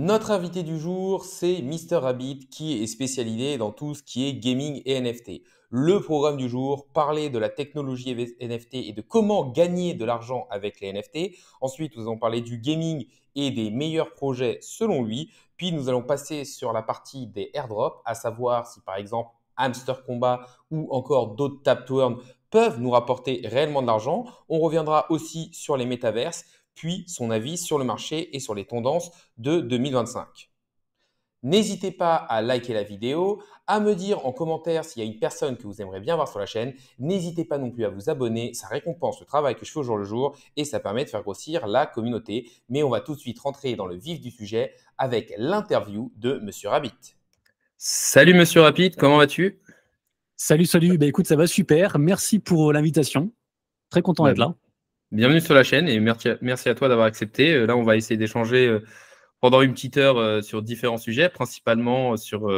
Notre invité du jour, c'est Mr. Rabbit qui est spécialisé dans tout ce qui est gaming et NFT. Le programme du jour, parler de la technologie NFT et de comment gagner de l'argent avec les NFT. Ensuite, nous allons parler du gaming et des meilleurs projets selon lui. Puis nous allons passer sur la partie des airdrops, à savoir si par exemple Hamster Combat ou encore d'autres tap to peuvent nous rapporter réellement de l'argent. On reviendra aussi sur les métaverses puis son avis sur le marché et sur les tendances de 2025. N'hésitez pas à liker la vidéo, à me dire en commentaire s'il y a une personne que vous aimeriez bien voir sur la chaîne. N'hésitez pas non plus à vous abonner, ça récompense le travail que je fais au jour le jour et ça permet de faire grossir la communauté. Mais on va tout de suite rentrer dans le vif du sujet avec l'interview de Monsieur Rabbit. Salut Monsieur Rabbit, comment vas-tu Salut, salut. Bah, écoute, ça va super. Merci pour euh, l'invitation. Très content bah, d'être là bienvenue sur la chaîne et merci à, merci à toi d'avoir accepté. Euh, là, on va essayer d'échanger euh, pendant une petite heure euh, sur différents sujets, principalement sur,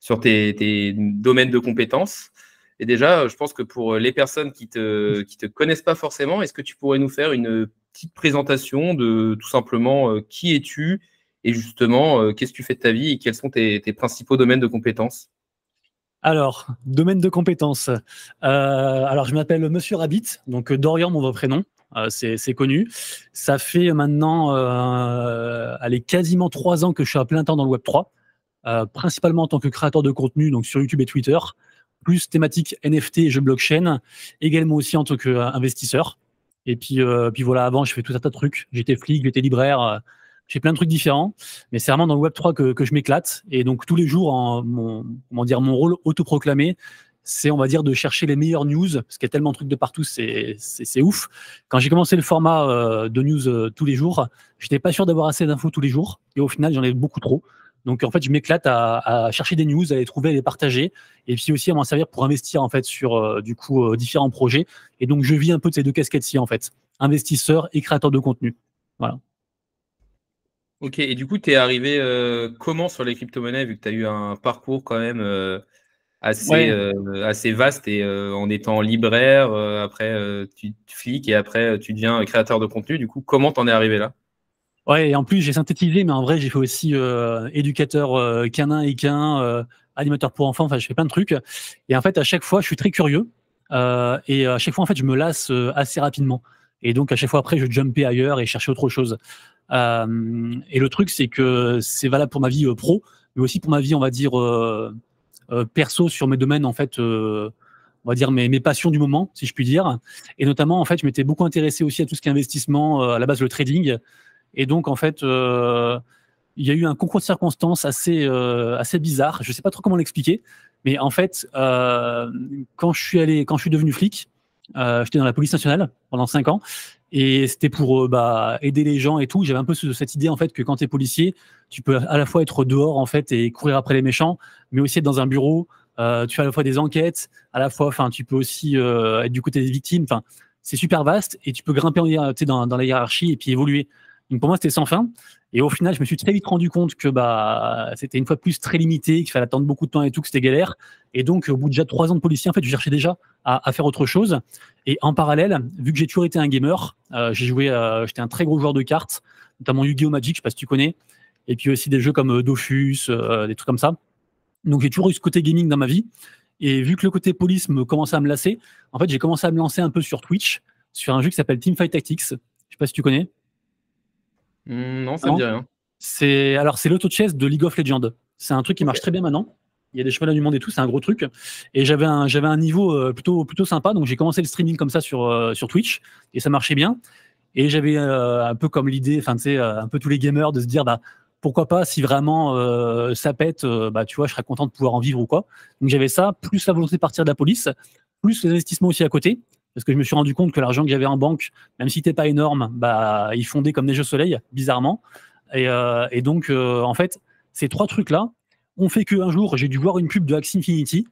sur tes, domaines de compétences. Et déjà, je pense que pour les personnes qui ne te, qui te connaissent pas forcément, est-ce que tu pourrais nous faire une petite présentation de tout simplement qui es-tu et justement qu'est-ce que tu fais de ta vie et quels sont tes, tes principaux domaines de compétences alors, domaine de compétences. Euh, alors, je m'appelle Monsieur Rabbit, donc euh, Dorian, mon vrai prénom. Euh, c'est connu. Ça fait maintenant, allez, quasiment trois ans que je suis à plein temps dans le Web 3, principalement en tant que créateur de contenu, donc sur YouTube et Twitter, plus thématique NFT et jeux blockchain, également aussi en tant qu'investisseur. Et puis, puis voilà, avant, je fais tout un tas de trucs. J'étais flic, j'étais libraire, j'ai plein de trucs différents, mais c'est vraiment dans le Web 3 que, que je m'éclate. Et donc tous les jours, en, mon, comment dire, mon rôle autoproclamé, c'est on va dire de chercher les meilleures news, parce qu'il y a tellement de trucs de partout, c'est ouf. Quand j'ai commencé le format euh, de news euh, tous les jours, je n'étais pas sûr d'avoir assez d'infos tous les jours, et au final j'en ai beaucoup trop. Donc en fait, je m'éclate à, à, chercher des news, à les trouver, à les partager, et puis aussi à m'en servir pour investir en fait sur euh, du coup différents projets. Et donc je vis un peu de ces deux casquettes-ci en fait, investisseur et créateur de contenu. Voilà. Ok, et du coup, tu es arrivé euh, comment sur les crypto-monnaies, vu que tu as eu un parcours quand même euh, assez, euh, assez vaste et en étant libraire, après tu flic et après tu deviens créateur de contenu. Du coup, comment t'en es arrivé là Ouais, et en plus, j'ai synthétisé, mais en vrai, j'ai fait aussi éducateur canin et canin, animateur pour enfants, enfin, je fais plein de trucs. Et en fait, à chaque fois, je suis très curieux et à chaque fois, en fait, je me lasse assez rapidement. Et donc, à chaque fois après, je jumpais ailleurs et cherchais autre chose. Euh, et le truc, c'est que c'est valable pour ma vie euh, pro, mais aussi pour ma vie, on va dire, euh, perso sur mes domaines, en fait, on va dire mes, mes, passions du moment, si je puis dire. Et notamment, en fait, je m'étais beaucoup intéressé aussi à tout ce qui est investissement, à la base le trading. Et donc, en fait, il y a eu un concours de circonstances assez, assez bizarre. Je ne sais pas trop comment l'expliquer, mais en fait, quand je suis allé, quand je suis devenu flic, j'étais dans la police nationale pendant cinq ans, et c'était pour euh, bah, aider les gens et tout. J'avais un peu cette idée en fait que quand tu es policier, tu peux à la fois être dehors en fait et courir après les méchants, mais aussi être dans un bureau. Euh, tu fais à la fois des enquêtes, à la fois, enfin, tu peux aussi euh, être du côté des victimes. Enfin, c'est super vaste et tu peux grimper dans, la hiérarchie et puis évoluer. Donc pour moi, c'était sans fin. Et au final, je me suis très vite rendu compte que bah, c'était une fois plus très limité, qu'il fallait attendre beaucoup de temps et tout, que c'était galère. Et donc, au bout de déjà trois ans de policier, en fait, je cherchais déjà à faire autre chose. Et en parallèle, vu que j'ai toujours été un gamer, euh, j'ai joué, euh, j'étais un très gros joueur de cartes, notamment Yu-Gi-Oh Magic, je sais pas si tu connais, et puis aussi des jeux comme euh, Dofus, des trucs comme ça. Donc j'ai toujours eu ce côté gaming dans ma vie. Et vu que le côté police me commençait à me lasser, en fait j'ai commencé à me lancer un peu sur Twitch, sur un jeu qui s'appelle Teamfight Tactics. Je sais pas si tu connais. Mmh, non, ça me dit rien. C'est alors c'est l'auto chess de League of Legends. C'est un truc qui marche très bien maintenant il y a des chevaliers du monde et tout, c'est un gros truc. Et j'avais un, j'avais un niveau euh, plutôt, plutôt sympa, donc j'ai commencé le streaming comme ça sur, euh, sur Twitch, et ça marchait bien. Et j'avais euh, un peu comme l'idée, enfin tu sais, un peu tous les gamers de se dire, bah, pourquoi pas, si vraiment ça pète, bah, tu vois, je serais content de pouvoir en vivre ou quoi. Donc j'avais ça, plus la volonté de partir de la police, plus les investissements aussi à côté, parce que je me suis rendu compte que l'argent que j'avais en banque, même si n'était pas énorme, bah, il fondait comme des au soleil, bizarrement. et donc, en fait, ces trois trucs-là, on fait qu'un jour, j'ai dû voir une pub de Axie Infinity.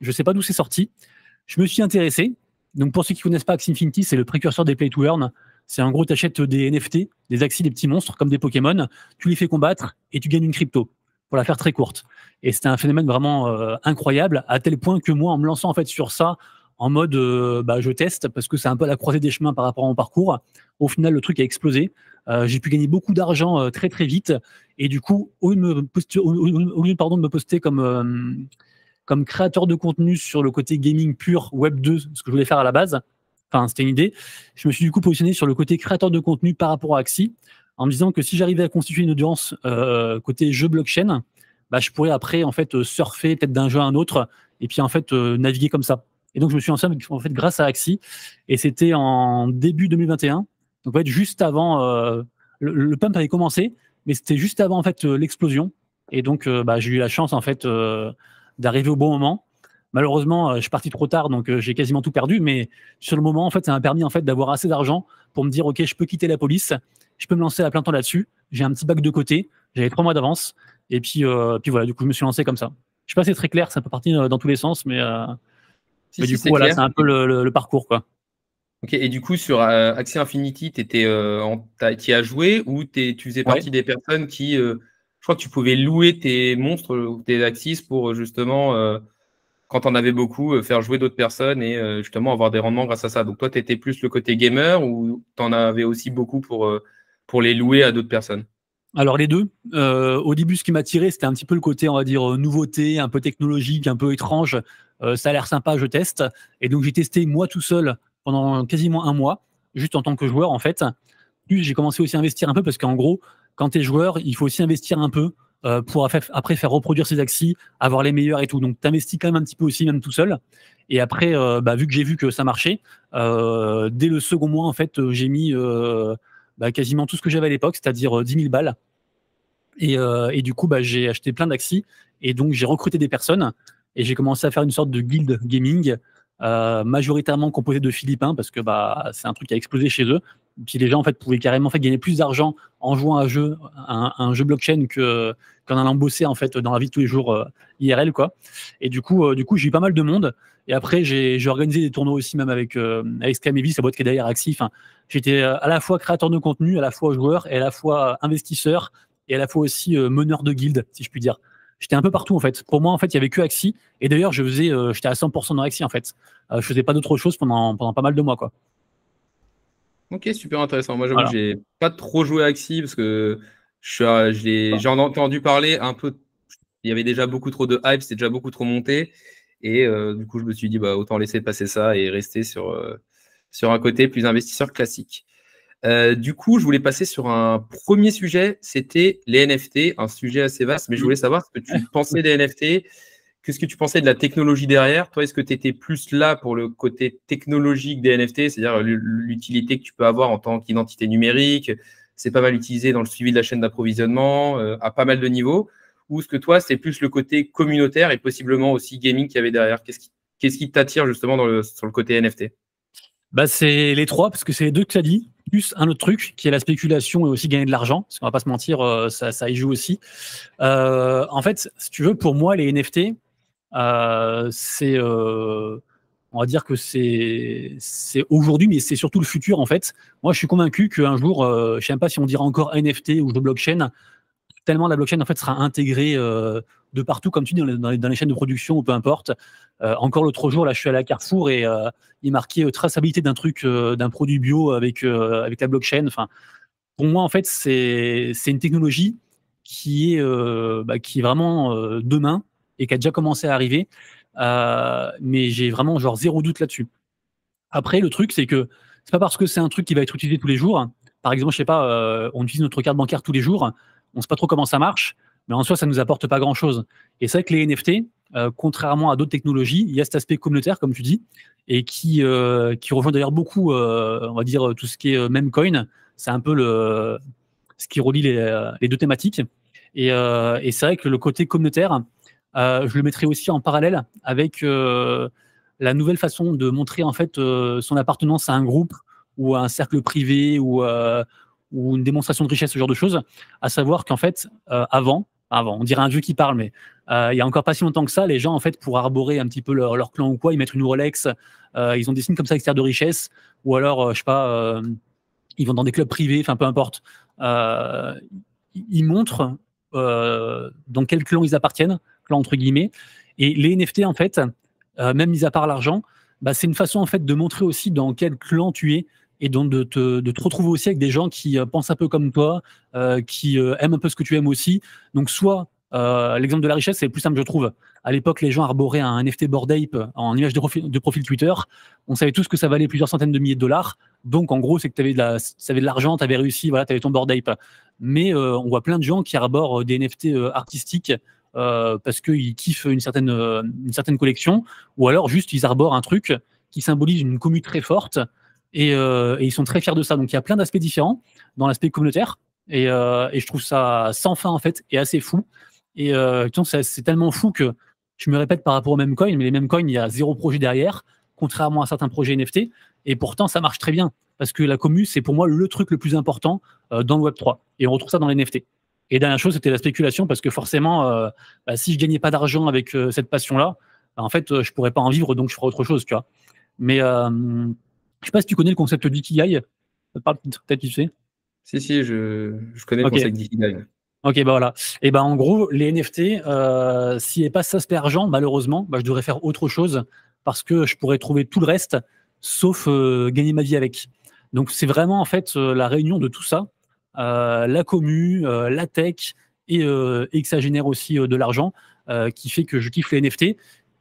Je ne sais pas d'où c'est sorti. Je me suis intéressé. Donc, pour ceux qui ne connaissent pas Axie Infinity, c'est le précurseur des Play to Earn. C'est en gros, tu achètes des NFT, des Axie, des petits monstres comme des Pokémon. Tu les fais combattre et tu gagnes une crypto pour la faire très courte. Et c'était un phénomène vraiment euh, incroyable, à tel point que moi, en me lançant en fait sur ça, en mode euh, bah, je teste, parce que c'est un peu la croisée des chemins par rapport à mon parcours, au final, le truc a explosé. Euh, j'ai pu gagner beaucoup d'argent euh, très très vite. Et du coup, au lieu de me poster, pardon, de me poster comme, euh, comme créateur de contenu sur le côté gaming pur Web 2, ce que je voulais faire à la base, enfin c'était une idée, je me suis du coup positionné sur le côté créateur de contenu par rapport à Axie, en me disant que si j'arrivais à constituer une audience côté jeu blockchain, bah, je pourrais après en fait surfer peut-être d'un jeu à un autre et puis en fait naviguer comme ça. Et donc je me suis lancé en fait grâce à Axie et c'était en début 2021 donc, en juste avant, euh, le, pump avait commencé, mais c'était juste avant en fait euh, l'explosion. Et donc, euh, bah, j'ai eu la chance en fait d'arriver au bon moment. Malheureusement, je suis parti trop tard, donc j'ai quasiment tout perdu. Mais sur le moment, en fait, ça m'a permis en fait d'avoir assez d'argent pour me dire, ok, je peux quitter la police, je peux me lancer à plein temps là-dessus. J'ai un petit bac de côté, j'avais trois mois d'avance, et puis, puis voilà, du coup, je me suis lancé comme ça. Je sais pas si c'est très clair, ça peut partir dans tous les sens, mais, mais du coup, voilà, c'est un peu le, parcours, quoi. Ok, et du coup, sur euh, Axie Infinity, tu y as joué ou tu faisais partie des personnes qui. Euh, je crois que tu pouvais louer tes monstres euh, ou tes axis pour justement, quand on avait beaucoup, faire jouer d'autres personnes et justement avoir des rendements grâce à ça. Donc toi, tu étais plus le côté gamer ou tu en avais aussi beaucoup pour, pour les louer à d'autres personnes alors les deux. au début, ce qui m'a tiré, c'était un petit peu le côté, on va dire, nouveauté, un peu technologique, un peu étrange. ça a l'air sympa, je teste. Et donc j'ai testé moi tout seul pendant quasiment un mois, juste en tant que joueur en fait. J'ai commencé aussi à investir un peu parce qu'en gros, quand tu es joueur, il faut aussi investir un peu euh, pour après faire reproduire ses axes, avoir les meilleurs et tout. Donc, tu investis quand même un petit peu aussi, même tout seul. Et après, euh, bah, vu que j'ai vu que ça marchait, euh, dès le second mois, en fait, j'ai mis bah, quasiment tout ce que j'avais à l'époque, c'est-à-dire 10 000 balles. Et, du coup, bah, j'ai acheté plein d'axis. Et donc, j'ai recruté des personnes et j'ai commencé à faire une sorte de guild gaming euh, majoritairement composé de Philippins parce que bah, c'est un truc qui a explosé chez eux. Puis les gens en fait pouvaient carrément gagner plus d'argent en jouant à un jeu, un, jeu blockchain qu'en allant bosser en fait dans la vie de tous les jours euh, IRL quoi. Et du coup euh, du coup j'ai eu pas mal de monde. Et après j'ai organisé des tournois aussi même avec avec sa boîte qui est derrière Axi. j'étais à la fois créateur de contenu, à la fois joueur, et à la fois investisseur et à la fois aussi meneur de guilde si je puis dire j'étais un peu partout en fait. Pour moi, en fait, il y avait que Axi. Et d'ailleurs, je faisais, euh, j'étais à 100% dans Axi en fait. Euh, je faisais pas d'autre chose pendant, pendant pas mal de mois quoi. Ok, super intéressant. Moi, je n'ai j'ai pas trop joué à Axi parce que euh, j'ai entendu parler un peu. Il y avait déjà beaucoup trop de hype, c'était déjà beaucoup trop monté. Et du coup, je me suis dit, bah, autant laisser passer ça et rester sur, sur un côté plus investisseur classique. Euh, du coup, je voulais passer sur un premier sujet, c'était les NFT, un sujet assez vaste, mais je voulais savoir ce que tu pensais des NFT, qu'est-ce que tu pensais de la technologie derrière. Toi, est-ce que tu étais plus là pour le côté technologique des NFT, c'est-à-dire l'utilité que tu peux avoir en tant qu'identité numérique C'est pas mal utilisé dans le suivi de la chaîne d'approvisionnement euh, à pas mal de niveaux. Ou est-ce que toi, c'est plus le côté communautaire et possiblement aussi gaming qu'il y avait derrière Qu'est-ce qui t'attire justement sur le côté NFT bah, C'est les trois, parce que c'est les deux que tu as dit plus un autre truc qui est la spéculation et aussi gagner de l'argent. Parce qu'on va pas se mentir, euh, ça, y joue aussi. Euh, en fait, si tu veux, pour moi, les NFT, euh, c'est, on va dire que c'est, c'est aujourd'hui, mais c'est surtout le futur en fait. Moi, je suis convaincu qu'un jour, je je sais même pas si on dira encore NFT ou de blockchain, la blockchain en fait sera intégrée euh, de partout, comme tu dis, dans les, chaînes de production ou peu importe. Euh, encore l'autre jour, là, je suis allé à Carrefour et euh, il marquait traçabilité d'un truc, d'un produit bio avec avec la blockchain. Enfin, pour moi, en fait, c'est une technologie qui est bah, qui est vraiment demain et qui a déjà commencé à arriver. mais j'ai vraiment genre zéro doute là-dessus. Après, le truc, c'est que c'est pas parce que c'est un truc qui va être utilisé tous les jours. Par exemple, je sais pas, on utilise notre carte bancaire tous les jours. On ne sait pas trop comment ça marche, mais en soi, ça ne nous apporte pas grand-chose. Et c'est vrai que les NFT, euh, contrairement à d'autres technologies, il y a cet aspect communautaire, comme tu dis, et qui, euh, rejoint d'ailleurs beaucoup, euh, on va dire, tout ce qui est même coin. C'est un peu ce qui relie les, deux thématiques. Et, c'est vrai que le côté communautaire, je le mettrai aussi en parallèle avec la nouvelle façon de montrer en fait son appartenance à un groupe ou à un cercle privé ou, ou une démonstration de richesse, ce genre de choses, à savoir qu'en fait, euh, avant, avant, on dirait un vieux qui parle, mais euh, il y a encore pas si longtemps que ça, les gens, en fait, pour arborer un petit peu leur, clan ou quoi, ils mettent une Rolex, euh, ils ont des signes comme ça extérieurs de richesse, ou alors, je sais pas, ils vont dans des clubs privés, enfin, peu importe. ils montrent dans quel clan ils appartiennent, clan entre guillemets, et les NFT, en fait, même mis à part l'argent, bah, c'est une façon, en fait, de montrer aussi dans quel clan tu es, et donc de te, retrouver aussi avec des gens qui euh, pensent un peu comme toi, euh, qui euh, aiment un peu ce que tu aimes aussi. Donc soit l'exemple de la richesse, c'est le plus simple, je trouve. À l'époque, les gens arboraient un NFT Bored ape en image de profil, de Twitter. On savait tous que ça valait plusieurs centaines de milliers de dollars. Donc, en gros, c'est que tu avais de l'argent, tu avais réussi, voilà, tu avais ton Bored ape. Mais on voit plein de gens qui arborent des NFT artistiques parce qu'ils kiffent une certaine, une certaine collection ou alors juste ils arborent un truc qui symbolise une commu très forte euh, et, ils sont très fiers de ça. Donc il y a plein d'aspects différents dans l'aspect communautaire. Et, euh, je trouve ça sans fin en fait et assez fou. Et euh, c'est tellement fou que je me répète par rapport aux mêmes coins, mais les mêmes coins, il y a zéro projet derrière, contrairement à certains projets NFT. Et pourtant, ça marche très bien parce que la commu, c'est pour moi le truc le plus important euh, dans le Web 3. Et on retrouve ça dans les NFT. Et dernière chose, c'était la spéculation parce que forcément, bah, si je gagnais pas d'argent avec cette passion-là, bah, en fait, je pourrais pas en vivre, donc je ferais autre chose, tu vois. Mais je ne sais pas si tu connais le concept d'ikigai. Peut-être tu sais. Si, si, je, connais le concept d'ikigai. Ok, bah voilà. Et eh ben en gros, les NFT, euh, si pas ça, aspect argent, malheureusement, bah, je devrais faire autre chose parce que je pourrais trouver tout le reste sauf euh, gagner ma vie avec. Donc c'est vraiment en fait euh, la réunion de tout ça, euh, la commu, la tech et, et, que ça génère aussi de l'argent qui fait que je kiffe les NFT.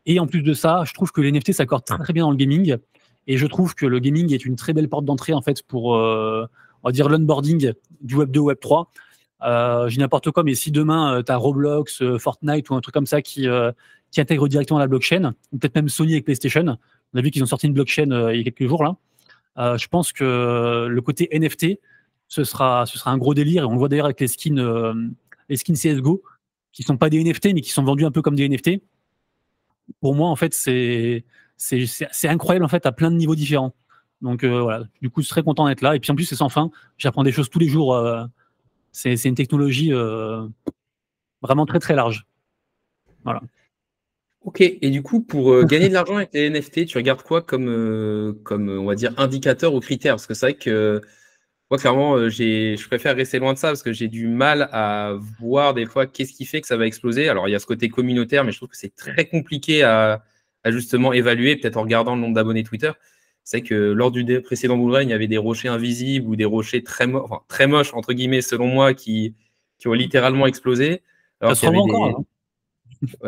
Et en plus de ça, je trouve que les NFT s'accordent très, très bien dans le gaming. Et je trouve que le gaming est une très belle porte d'entrée en fait pour euh, on va dire l'onboarding du Web 2 Web 3. Euh, j'ai n'importe quoi, mais si demain euh, tu as Roblox, euh, Fortnite ou un truc comme ça qui, intègre directement la blockchain, ou peut-être même Sony avec PlayStation, on a vu qu'ils ont sorti une blockchain il y a quelques jours là. je pense que le côté NFT, ce sera, ce sera un gros délire. Et on le voit d'ailleurs avec les skins, les skins CSGO, qui ne sont pas des NFT, mais qui sont vendus un peu comme des NFT. Pour moi, en fait, c'est c'est incroyable en fait à plein de niveaux différents. Donc euh, voilà, du coup, je suis très content d'être là. Et puis en plus, c'est sans fin. J'apprends des choses tous les jours. Euh, c'est une technologie euh, vraiment très très large. Voilà. Ok, et du coup, pour gagner de l'argent avec les NFT, tu regardes quoi comme, comme on va dire, indicateur ou critère Parce que c'est vrai que moi, clairement, je préfère rester loin de ça parce que j'ai du mal à voir des fois qu'est-ce qui fait que ça va exploser. Alors, il y a ce côté communautaire, mais je trouve que c'est très compliqué à, a justement évalué, peut-être en regardant le nombre d'abonnés Twitter, c'est que lors du précédent Bullrun, il y avait des rochers invisibles ou des rochers très, très moches, entre guillemets, selon moi, qui, ont littéralement explosé. Ça encore,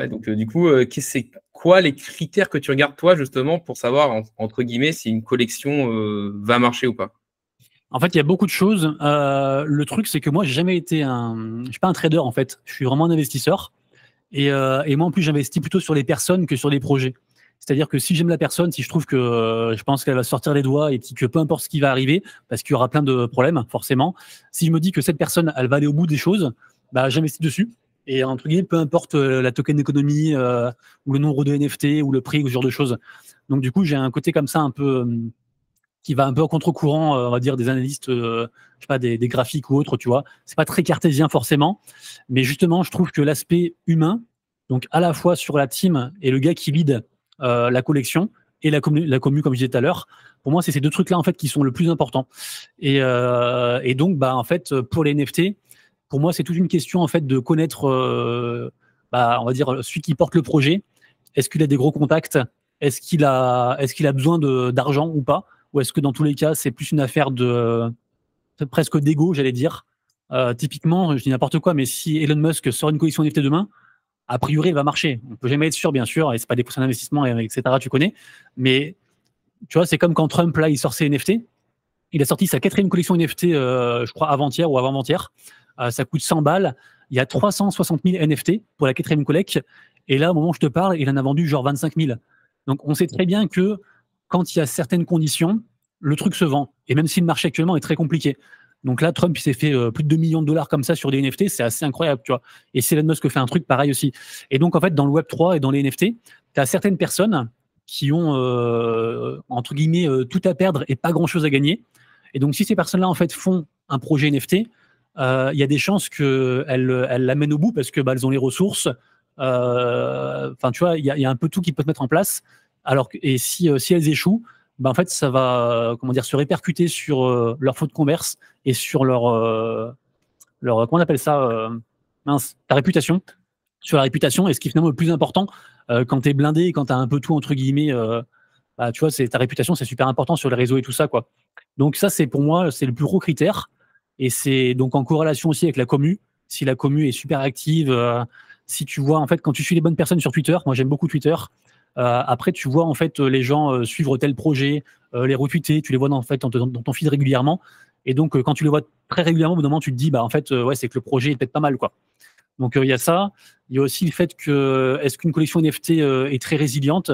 donc euh, du coup, euh, c'est quoi les critères que tu regardes toi justement pour savoir entre guillemets si une collection euh, va marcher ou pas en fait, il y a beaucoup de choses. le truc, c'est que moi, j'ai jamais été un, je suis pas un trader en fait. Je suis vraiment un investisseur. Euh, et, moi, en plus, j'investis plutôt sur les personnes que sur les projets. C'est-à-dire que si j'aime la personne, si je trouve que euh, je pense qu'elle va sortir les doigts et que peu importe ce qui va arriver, parce qu'il y aura plein de problèmes, forcément, si je me dis que cette personne, elle va aller au bout des choses, bah, j'investis dessus. Et entre guillemets, peu importe euh, la token économie ou le nombre de NFT ou le prix ou ce genre de choses. Donc, du coup, j'ai un côté comme ça un peu, qui va un peu en contre-courant, euh, on va dire, des analystes, euh, sais pas, des, graphiques ou autres, tu vois. C'est pas très cartésien forcément, mais justement, je trouve que l'aspect humain, donc à la fois sur la team et le gars qui vide euh, la collection et la, commune, la commu, comme je disais tout à l'heure, pour moi, c'est ces deux trucs-là en fait qui sont le plus important. Et, et, donc, bah, en fait, pour les NFT, pour moi, c'est toute une question en fait de connaître, bah, on va dire, celui qui porte le projet. Est-ce qu'il a des gros contacts Est-ce qu'il a, est-ce qu'il a besoin d'argent ou pas ou est-ce que dans tous les cas, c'est plus une affaire de euh, presque d'ego, j'allais dire euh, Typiquement, je dis n'importe quoi, mais si Elon Musk sort une collection NFT demain, a priori, il va marcher. On peut jamais être sûr, bien sûr, et c'est pas des poussins d'investissement, etc. Tu connais, mais tu vois, c'est comme quand Trump là, il sort ses NFT. Il a sorti sa quatrième collection NFT, euh, je crois, avant-hier ou avant-hier. ça coûte 100 balles. Il y a 360 000 NFT pour la quatrième collecte. Et là, au moment où je te parle, il en a vendu genre 25 000. Donc, on sait très bien que quand il y a certaines conditions, le truc se vend. Et même si le marché actuellement est très compliqué. Donc là, Trump, il s'est fait euh, plus de 2 millions de dollars comme ça sur des NFT. C'est assez incroyable, tu vois. Et Elon Musk fait un truc pareil aussi. Et donc, en fait, dans le Web3 et dans les NFT, tu as certaines personnes qui ont, euh, entre guillemets, euh, tout à perdre et pas grand-chose à gagner. Et donc, si ces personnes-là, en fait, font un projet NFT, il y a des chances qu'elles l'amènent au bout parce que bah, elles ont les ressources. Enfin, tu vois, il y, y, a un peu tout qui peut se mettre en place. Alors et si, euh, si elles échouent, ben en fait, ça va euh, comment dire, se répercuter sur euh, leur faute de commerce et sur leur, leur comment on appelle ça, mince, ta réputation, sur la réputation. Et ce qui est finalement le plus important, quand tu es blindé et quand tu as un peu tout, entre guillemets, bah, tu vois, c'est ta réputation, c'est super important sur les réseaux et tout ça, quoi. Donc ça, c'est pour moi, c'est le plus gros critère. Et c'est donc en corrélation aussi avec la commu. Si la commu est super active, si tu vois, en fait, quand tu suis les bonnes personnes sur Twitter, moi j'aime beaucoup Twitter, euh, après, tu vois en fait euh, les gens euh, suivre tel projet, les retweeter, tu les vois dans, en fait, dans, ton feed régulièrement. Et donc, quand tu les vois très régulièrement, au bout d'un moment, tu te dis, bah, en fait, ouais, c'est que le projet est peut-être pas mal, quoi. Donc, il y a ça. Il y a aussi le fait que, est-ce qu'une collection NFT est très résiliente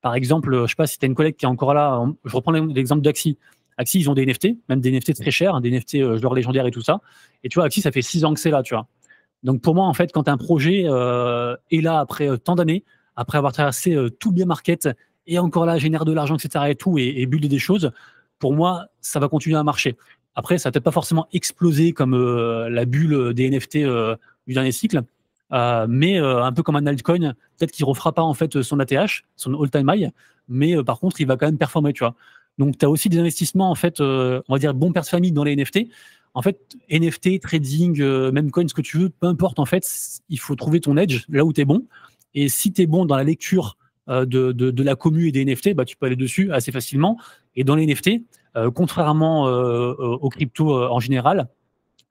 Par exemple, je sais pas si tu as une collègue qui est encore là, je reprends l'exemple d'AXIE. AXIE ils ont des NFT, même des NFT très chers, hein, des NFT joueurs légendaires et tout ça. Et tu vois, AXIE ça fait six ans que c'est là, tu vois. Donc, pour moi, en fait, quand un projet est là après tant d'années, après avoir traversé euh, tout bien market et encore là, génère de l'argent, etc. et tout, et, bulle des choses, pour moi, ça va continuer à marcher. Après, ça n'a peut-être pas forcément explosé comme euh, la bulle des NFT euh, du dernier cycle, mais un peu comme un altcoin, peut-être qu'il ne refera pas en fait son ATH, son all-time high, mais par contre, il va quand même performer, tu vois. Donc, tu as aussi des investissements, en fait, on va dire, bon père de famille dans les NFT, en fait, NFT, trading, même coin, ce que tu veux, peu importe, en fait, il faut trouver ton edge là où tu es bon. Et si tu es bon dans la lecture euh, de, la commu et des NFT, bah, tu peux aller dessus assez facilement. Et dans les NFT, euh, contrairement euh, aux crypto en général,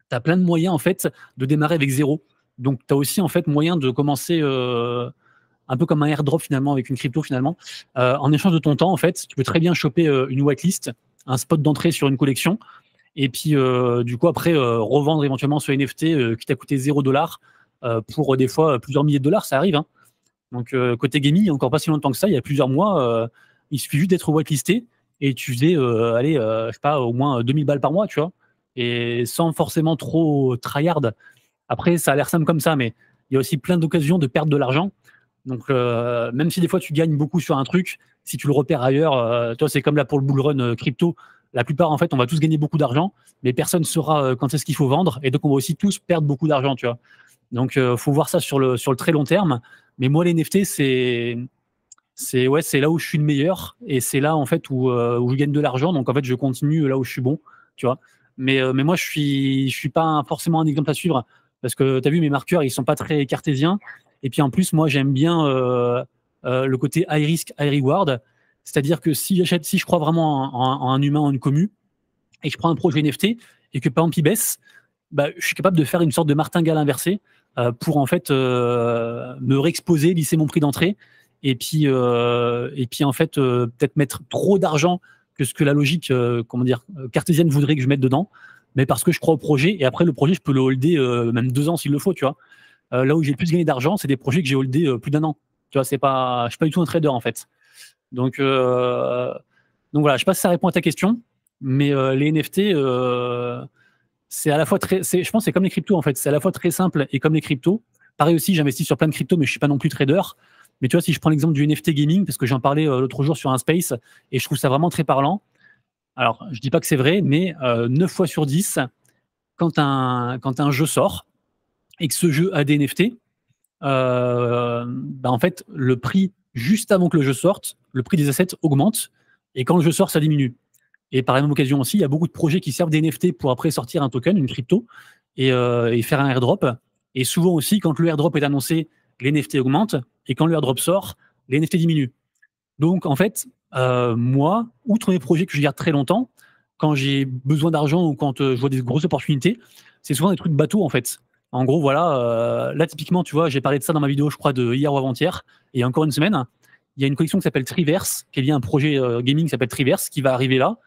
tu as plein de moyens en fait de démarrer avec zéro. Donc tu as aussi en fait moyen de commencer un peu comme un airdrop finalement avec une crypto finalement. en échange de ton temps en fait, tu peux très bien choper une whitelist, un spot d'entrée sur une collection. Et puis du coup après revendre éventuellement ce NFT qui t'a coûté 0 dollar pour des fois plusieurs milliers de dollars, ça arrive. Hein. Donc, euh, côté gaming, encore pas si longtemps que ça, il y a plusieurs mois, euh, il suffit juste d'être whitelisté et tu faisais, euh, allez, je sais pas, au moins 2000 balles par mois, tu vois, et sans forcément trop tryhard. Après, ça a l'air simple comme ça, mais il y a aussi plein d'occasions de perdre de l'argent. Donc, même si des fois tu gagnes beaucoup sur un truc, si tu le repères ailleurs, toi, c'est comme là pour le bull run crypto. La plupart, en fait, on va tous gagner beaucoup d'argent, mais personne saura quand est-ce qu'il faut vendre, et donc on va aussi tous perdre beaucoup d'argent, tu vois. Donc, il euh, faut voir ça sur le, sur le très long terme. Mais moi, les NFT, c'est c'est ouais, c'est là où je suis le meilleur et c'est là en fait euh, où, je gagne de l'argent. Donc en fait, je continue là où je suis bon, tu vois. Mais, euh, moi, je suis je suis pas forcément un exemple à suivre parce que tu as vu mes marqueurs, ils sont pas très cartésiens. Et puis en plus, moi, j'aime bien le côté high risk, high reward, c'est-à-dire que si j'achète, si je crois vraiment en, un humain, en une commu, et je prends un projet NFT et que par baisse, bah, je suis capable de faire une sorte de martingale inversé euh, pour en fait euh, me réexposer, lisser mon prix d'entrée et puis euh, et puis en fait peut-être mettre trop d'argent que ce que la logique comment dire cartésienne voudrait que je mette dedans, mais parce que je crois au projet et après le projet je peux le holder même deux ans s'il le faut, tu vois. là où j'ai le plus gagné d'argent, c'est des projets que j'ai holdé plus d'un an. Tu vois, c'est pas, je suis pas du tout un trader en fait. Donc, donc voilà, je sais pas si ça répond à ta question, mais les NFT, c'est à la fois très, je pense, c'est comme les cryptos en fait, c'est à la fois très simple et comme les cryptos. Pareil aussi, j'investis sur plein de cryptos, mais je suis pas non plus trader. Mais tu vois, si je prends l'exemple du NFT gaming, parce que j'en parlais euh, l'autre jour sur un space, et je trouve ça vraiment très parlant. Alors, je dis pas que c'est vrai, mais euh, 9 fois sur 10, quand un, quand un jeu sort et que ce jeu a des NFT, euh, bah, en fait, le prix juste avant que le jeu sorte, le prix des assets augmente, et quand le jeu sort, ça diminue. Et par la même occasion aussi, il y a beaucoup de projets qui servent d'NFT pour après sortir un token, une crypto, euh, et, faire un airdrop. Et souvent aussi, quand le airdrop est annoncé, les NFT augmentent, et quand le airdrop sort, les NFT diminuent. Donc en fait, euh, moi, outre mes projets que je garde très longtemps, quand j'ai besoin d'argent ou quand euh, je vois des grosses opportunités, c'est souvent des trucs bateau en fait. En gros, voilà, là typiquement, tu vois, j'ai parlé de ça dans ma vidéo, je crois, de hier ou avant-hier, et encore une semaine, il y a une collection qui s'appelle Triverse, qui est liée à un projet gaming qui s'appelle Triverse, qui va arriver là,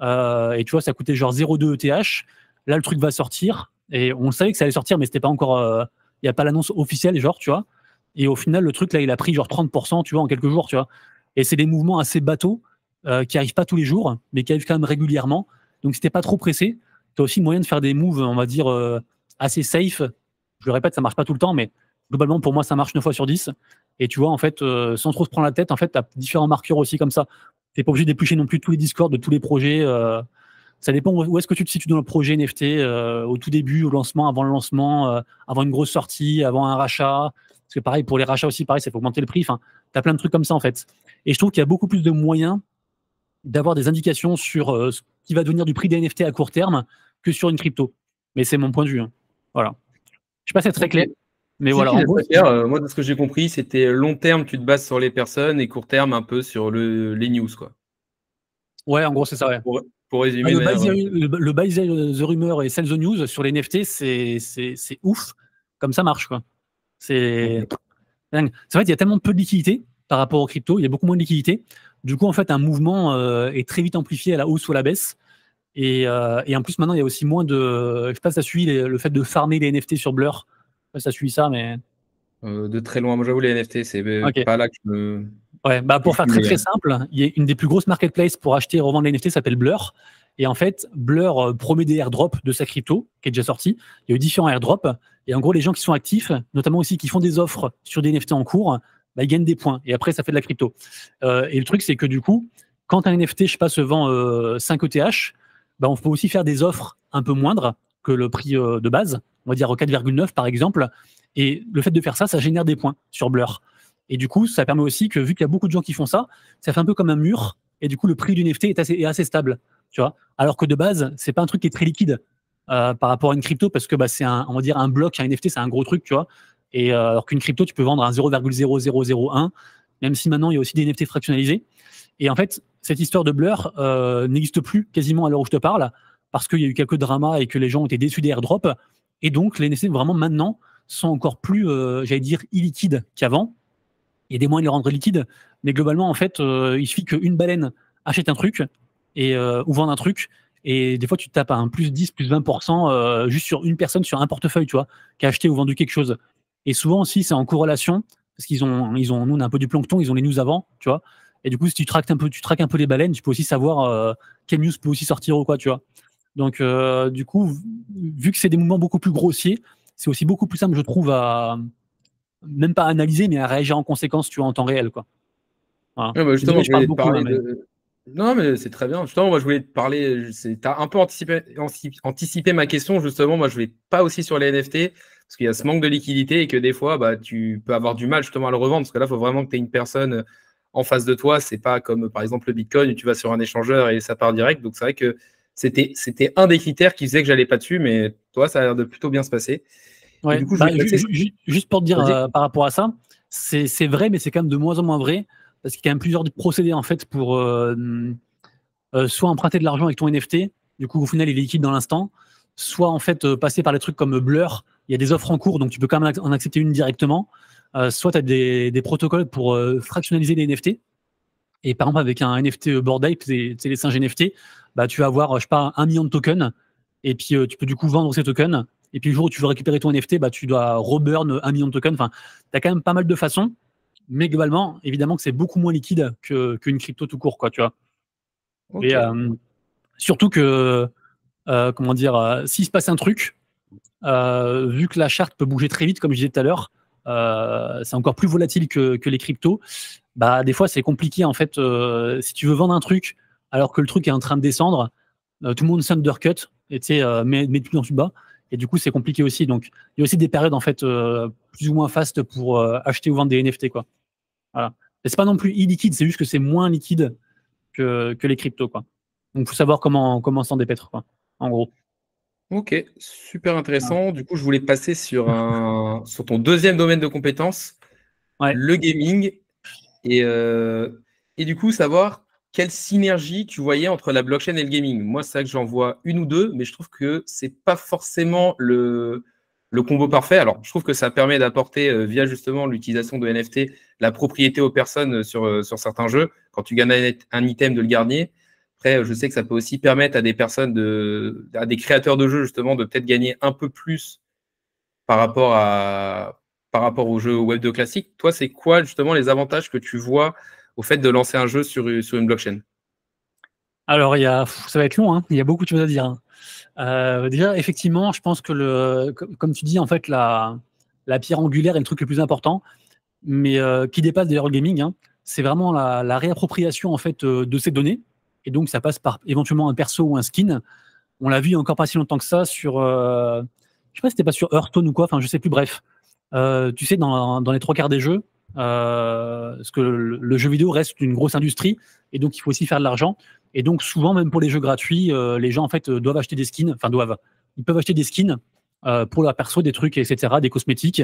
euh, et tu vois, ça coûtait genre 0,2 ETH. Là, le truc va sortir. Et on savait que ça allait sortir, mais c'était pas encore. Il euh, a pas l'annonce officielle, genre, tu vois. Et au final, le truc, là, il a pris genre 30%, tu vois, en quelques jours, tu vois. Et c'est des mouvements assez bateaux euh, qui arrivent pas tous les jours, mais qui arrivent quand même régulièrement. Donc, c'était pas trop pressé, tu as aussi moyen de faire des moves, on va dire, assez safe. Je le répète, ça marche pas tout le temps, mais globalement, pour moi, ça marche 9 fois sur 10. Et tu vois, en fait, euh, sans trop se prendre la tête, en fait, tu as différents marqueurs aussi comme ça. Tu n'es pas obligé d'éplucher non plus tous les discords de tous les projets. Euh. ça dépend où est-ce que tu te situes dans le projet NFT, euh, au tout début, au lancement, avant le lancement, avant une grosse sortie, avant un rachat. Parce que pareil, pour les rachats aussi, pareil, ça fait augmenter le prix. Enfin, tu as plein de trucs comme ça, en fait. Et je trouve qu'il y a beaucoup plus de moyens d'avoir des indications sur ce qui va devenir du prix des NFT à court terme que sur une crypto. Mais c'est mon point de vue. Hein. Voilà. Je ne sais pas si c'est très clair. Mais voilà. moi, de ce que j'ai compris, c'était euh, long terme, tu te bases sur les personnes et court terme, un peu sur le, les news, quoi. Ouais, en gros, c'est ça. Pour, résumer. Ah, le, buy euh, the, rumor et sell the news sur les NFT, c'est ouf. Comme ça marche, C'est dingue. C'est vrai, il y a tellement peu de liquidités par rapport aux crypto, il y a beaucoup moins de liquidités. Du coup, en fait, un mouvement euh, est très vite amplifié à la hausse ou à la baisse. Et, en plus, maintenant, il y a aussi moins de. Je sais pas si le fait de farmer les NFT sur Blur ça suit ça, mais. Euh, de très loin, moi j'avoue, les NFT, c'est euh, pas là que je me. Ouais, bah pour faire très très euh. simple, il y a une des plus grosses marketplaces pour acheter et revendre les NFT s'appelle Blur. Et en fait, Blur promet des airdrops de sa crypto qui est déjà sortie. Il y a eu différents airdrops. Et en gros, les gens qui sont actifs, notamment aussi qui font des offres sur des NFT en cours, bah, ils gagnent des points. Et après, ça fait de la crypto. et le truc, c'est que du coup, quand un NFT, je sais pas, se vend 5 ETH, bah, on peut aussi faire des offres un peu moindres que le prix de base on va dire au 4,9 par exemple. Et le fait de faire ça, ça génère des points sur Blur. Et du coup, ça permet aussi que, vu qu'il y a beaucoup de gens qui font ça, ça fait un peu comme un mur. Et du coup, le prix du NFT est assez, assez stable. Tu vois Alors que de base, c'est pas un truc qui est très liquide euh, par rapport à une crypto parce que bah, c'est un, on va dire un bloc, un NFT, c'est un gros truc. Tu vois et euh, alors qu'une crypto, tu peux vendre à 0,0001, même si maintenant il y a aussi des NFT fractionnalisés. Et en fait, cette histoire de Blur euh, n'existe plus quasiment à l'heure où je te parle parce qu'il y a eu quelques dramas et que les gens étaient déçus des airdrops. Et donc, les NFT vraiment maintenant sont encore plus, euh, j'allais dire, illiquides qu'avant. Et y a des moyens de les rendre liquides, mais globalement, en fait, euh, il suffit qu'une baleine achète un truc et, euh, ou vende un truc. Et des fois, tu tapes un plus 10, plus 20% juste sur une personne, sur un portefeuille, tu vois, qui a acheté ou vendu quelque chose. Et souvent aussi, c'est en corrélation, parce qu'ils ont, ils ont, nous, on a un peu du plancton, ils ont les news avant, tu vois. Et du coup, si tu traques un peu, tu traques un peu les baleines, tu peux aussi savoir quelle news peut aussi sortir ou quoi, tu vois. Donc, euh, du coup, vu que c'est des mouvements beaucoup plus grossiers, c'est aussi beaucoup plus simple, je trouve, à même pas analyser, mais à réagir en conséquence, tu vois, en temps réel, quoi. Bah, je Non, mais c'est très bien. Justement, moi, je voulais te parler. Tu as un peu anticipé, ma question. Justement, moi, je vais pas aussi sur les NFT parce qu'il y a ce manque de liquidité et que des fois, bah, tu peux avoir du mal justement à le revendre parce que là, il faut vraiment que tu aies une personne en face de toi. C'est pas comme par exemple le Bitcoin où tu vas sur un échangeur et ça part direct. Donc, c'est vrai que c'était, un des critères qui faisait que j'allais pas dessus, mais toi, ça a l'air de plutôt bien se passer. juste pour te dire euh, par rapport à ça, c'est, vrai, mais c'est quand même de moins en moins vrai, parce qu'il y a quand même plusieurs procédés en fait pour euh, euh, soit emprunter de l'argent avec ton NFT, du coup au final il est liquide dans l'instant, soit en fait passer par des trucs comme Blur, il y a des offres en cours, donc tu peux quand même en accepter une directement, soit tu as des, des, protocoles pour fractionnaliser les NFT, et par exemple, avec un NFT euh, Bored Ape, c'est les singes NFT, bah, tu vas avoir, euh, je sais pas, un million de tokens. Et puis, euh, tu peux du coup vendre ces tokens. Et puis, le jour où tu veux récupérer ton NFT, bah, tu dois reburn un million de tokens. Enfin, tu as quand même pas mal de façons. Mais globalement, évidemment que c'est beaucoup moins liquide qu'une crypto tout court, quoi, tu vois. Et surtout que, comment dire, s'il se passe un truc, vu que la charte peut bouger très vite, comme je disais tout à l'heure, c'est encore plus volatile que, que les cryptos bah des fois c'est compliqué en fait. Euh, si tu veux vendre un truc alors que le truc est en train de descendre, euh, tout le monde s'undercut et tu sais, euh, met, tout en bas. Et du coup, c'est compliqué aussi. Donc, il y a aussi des périodes en fait plus ou moins fastes pour acheter ou vendre des NFT quoi. Voilà. c'est pas non plus illiquide, c'est juste que c'est moins liquide que, les cryptos quoi. Donc, faut savoir comment comment s'en dépêtre quoi. En gros. Ok, super intéressant. Du coup, je voulais passer sur, un, sur ton deuxième domaine de compétences, le gaming. Euh, et, du coup, savoir quelle synergie tu voyais entre la blockchain et le gaming. Moi, c'est vrai que j'en vois une ou deux, mais je trouve que ce n'est pas forcément le, combo parfait. Alors, je trouve que ça permet d'apporter, euh, via justement l'utilisation de NFT, la propriété aux personnes euh, sur, certains jeux. Quand tu gagnes un, item, de le garder. Après, je sais que ça peut aussi permettre à des personnes, de, à des créateurs de jeux, justement, de peut-être gagner un peu plus par rapport à, par rapport au jeu Web2 classique. Toi, c'est quoi justement les avantages que tu vois au fait de lancer un jeu sur, une blockchain Alors, ça va être long, hein. il y a beaucoup de choses à dire. Hein. Euh, déjà, effectivement, je pense que, le, comme tu dis, en fait, la, pierre angulaire est le truc le plus important, mais euh, qui dépasse d'ailleurs le gaming. Hein. c'est vraiment la, réappropriation en fait euh, de ces données, et donc ça passe par éventuellement un perso ou un skin. On l'a vu encore pas si longtemps que ça sur, je sais pas, si c'était pas sur Hearthstone ou quoi. Enfin, je sais plus. Bref, euh, tu sais, dans, les trois quarts des jeux, parce euh, que le, jeu vidéo reste une grosse industrie, et donc il faut aussi faire de l'argent. Et donc souvent, même pour les jeux gratuits, euh, les gens en fait doivent acheter des skins, enfin doivent, ils peuvent acheter des skins pour leur perso, des trucs, etc., des cosmétiques.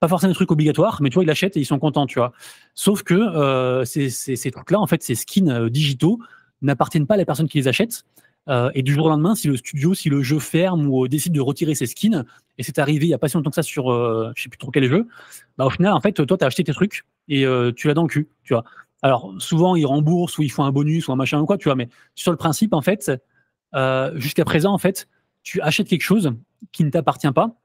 Pas forcément des trucs obligatoires, mais tu vois, ils l'achètent et ils sont contents, tu vois. Sauf que ces, ces trucs-là, en fait, ces skins digitaux n'appartiennent pas à la personne qui les achète. Euh, et du jour au lendemain, si le studio, si le jeu ferme ou euh, décide de retirer ses skins, et c'est arrivé il n'y a pas si longtemps que ça sur je euh, je sais plus trop quel jeu, bah, au final, en fait, toi, tu as acheté tes trucs et tu l'as dans le cul. Tu vois. Alors, souvent, ils remboursent ou ils font un bonus ou un machin ou quoi, tu vois, mais sur le principe, en fait, jusqu'à présent, en fait, tu achètes quelque chose qui ne t'appartient pas.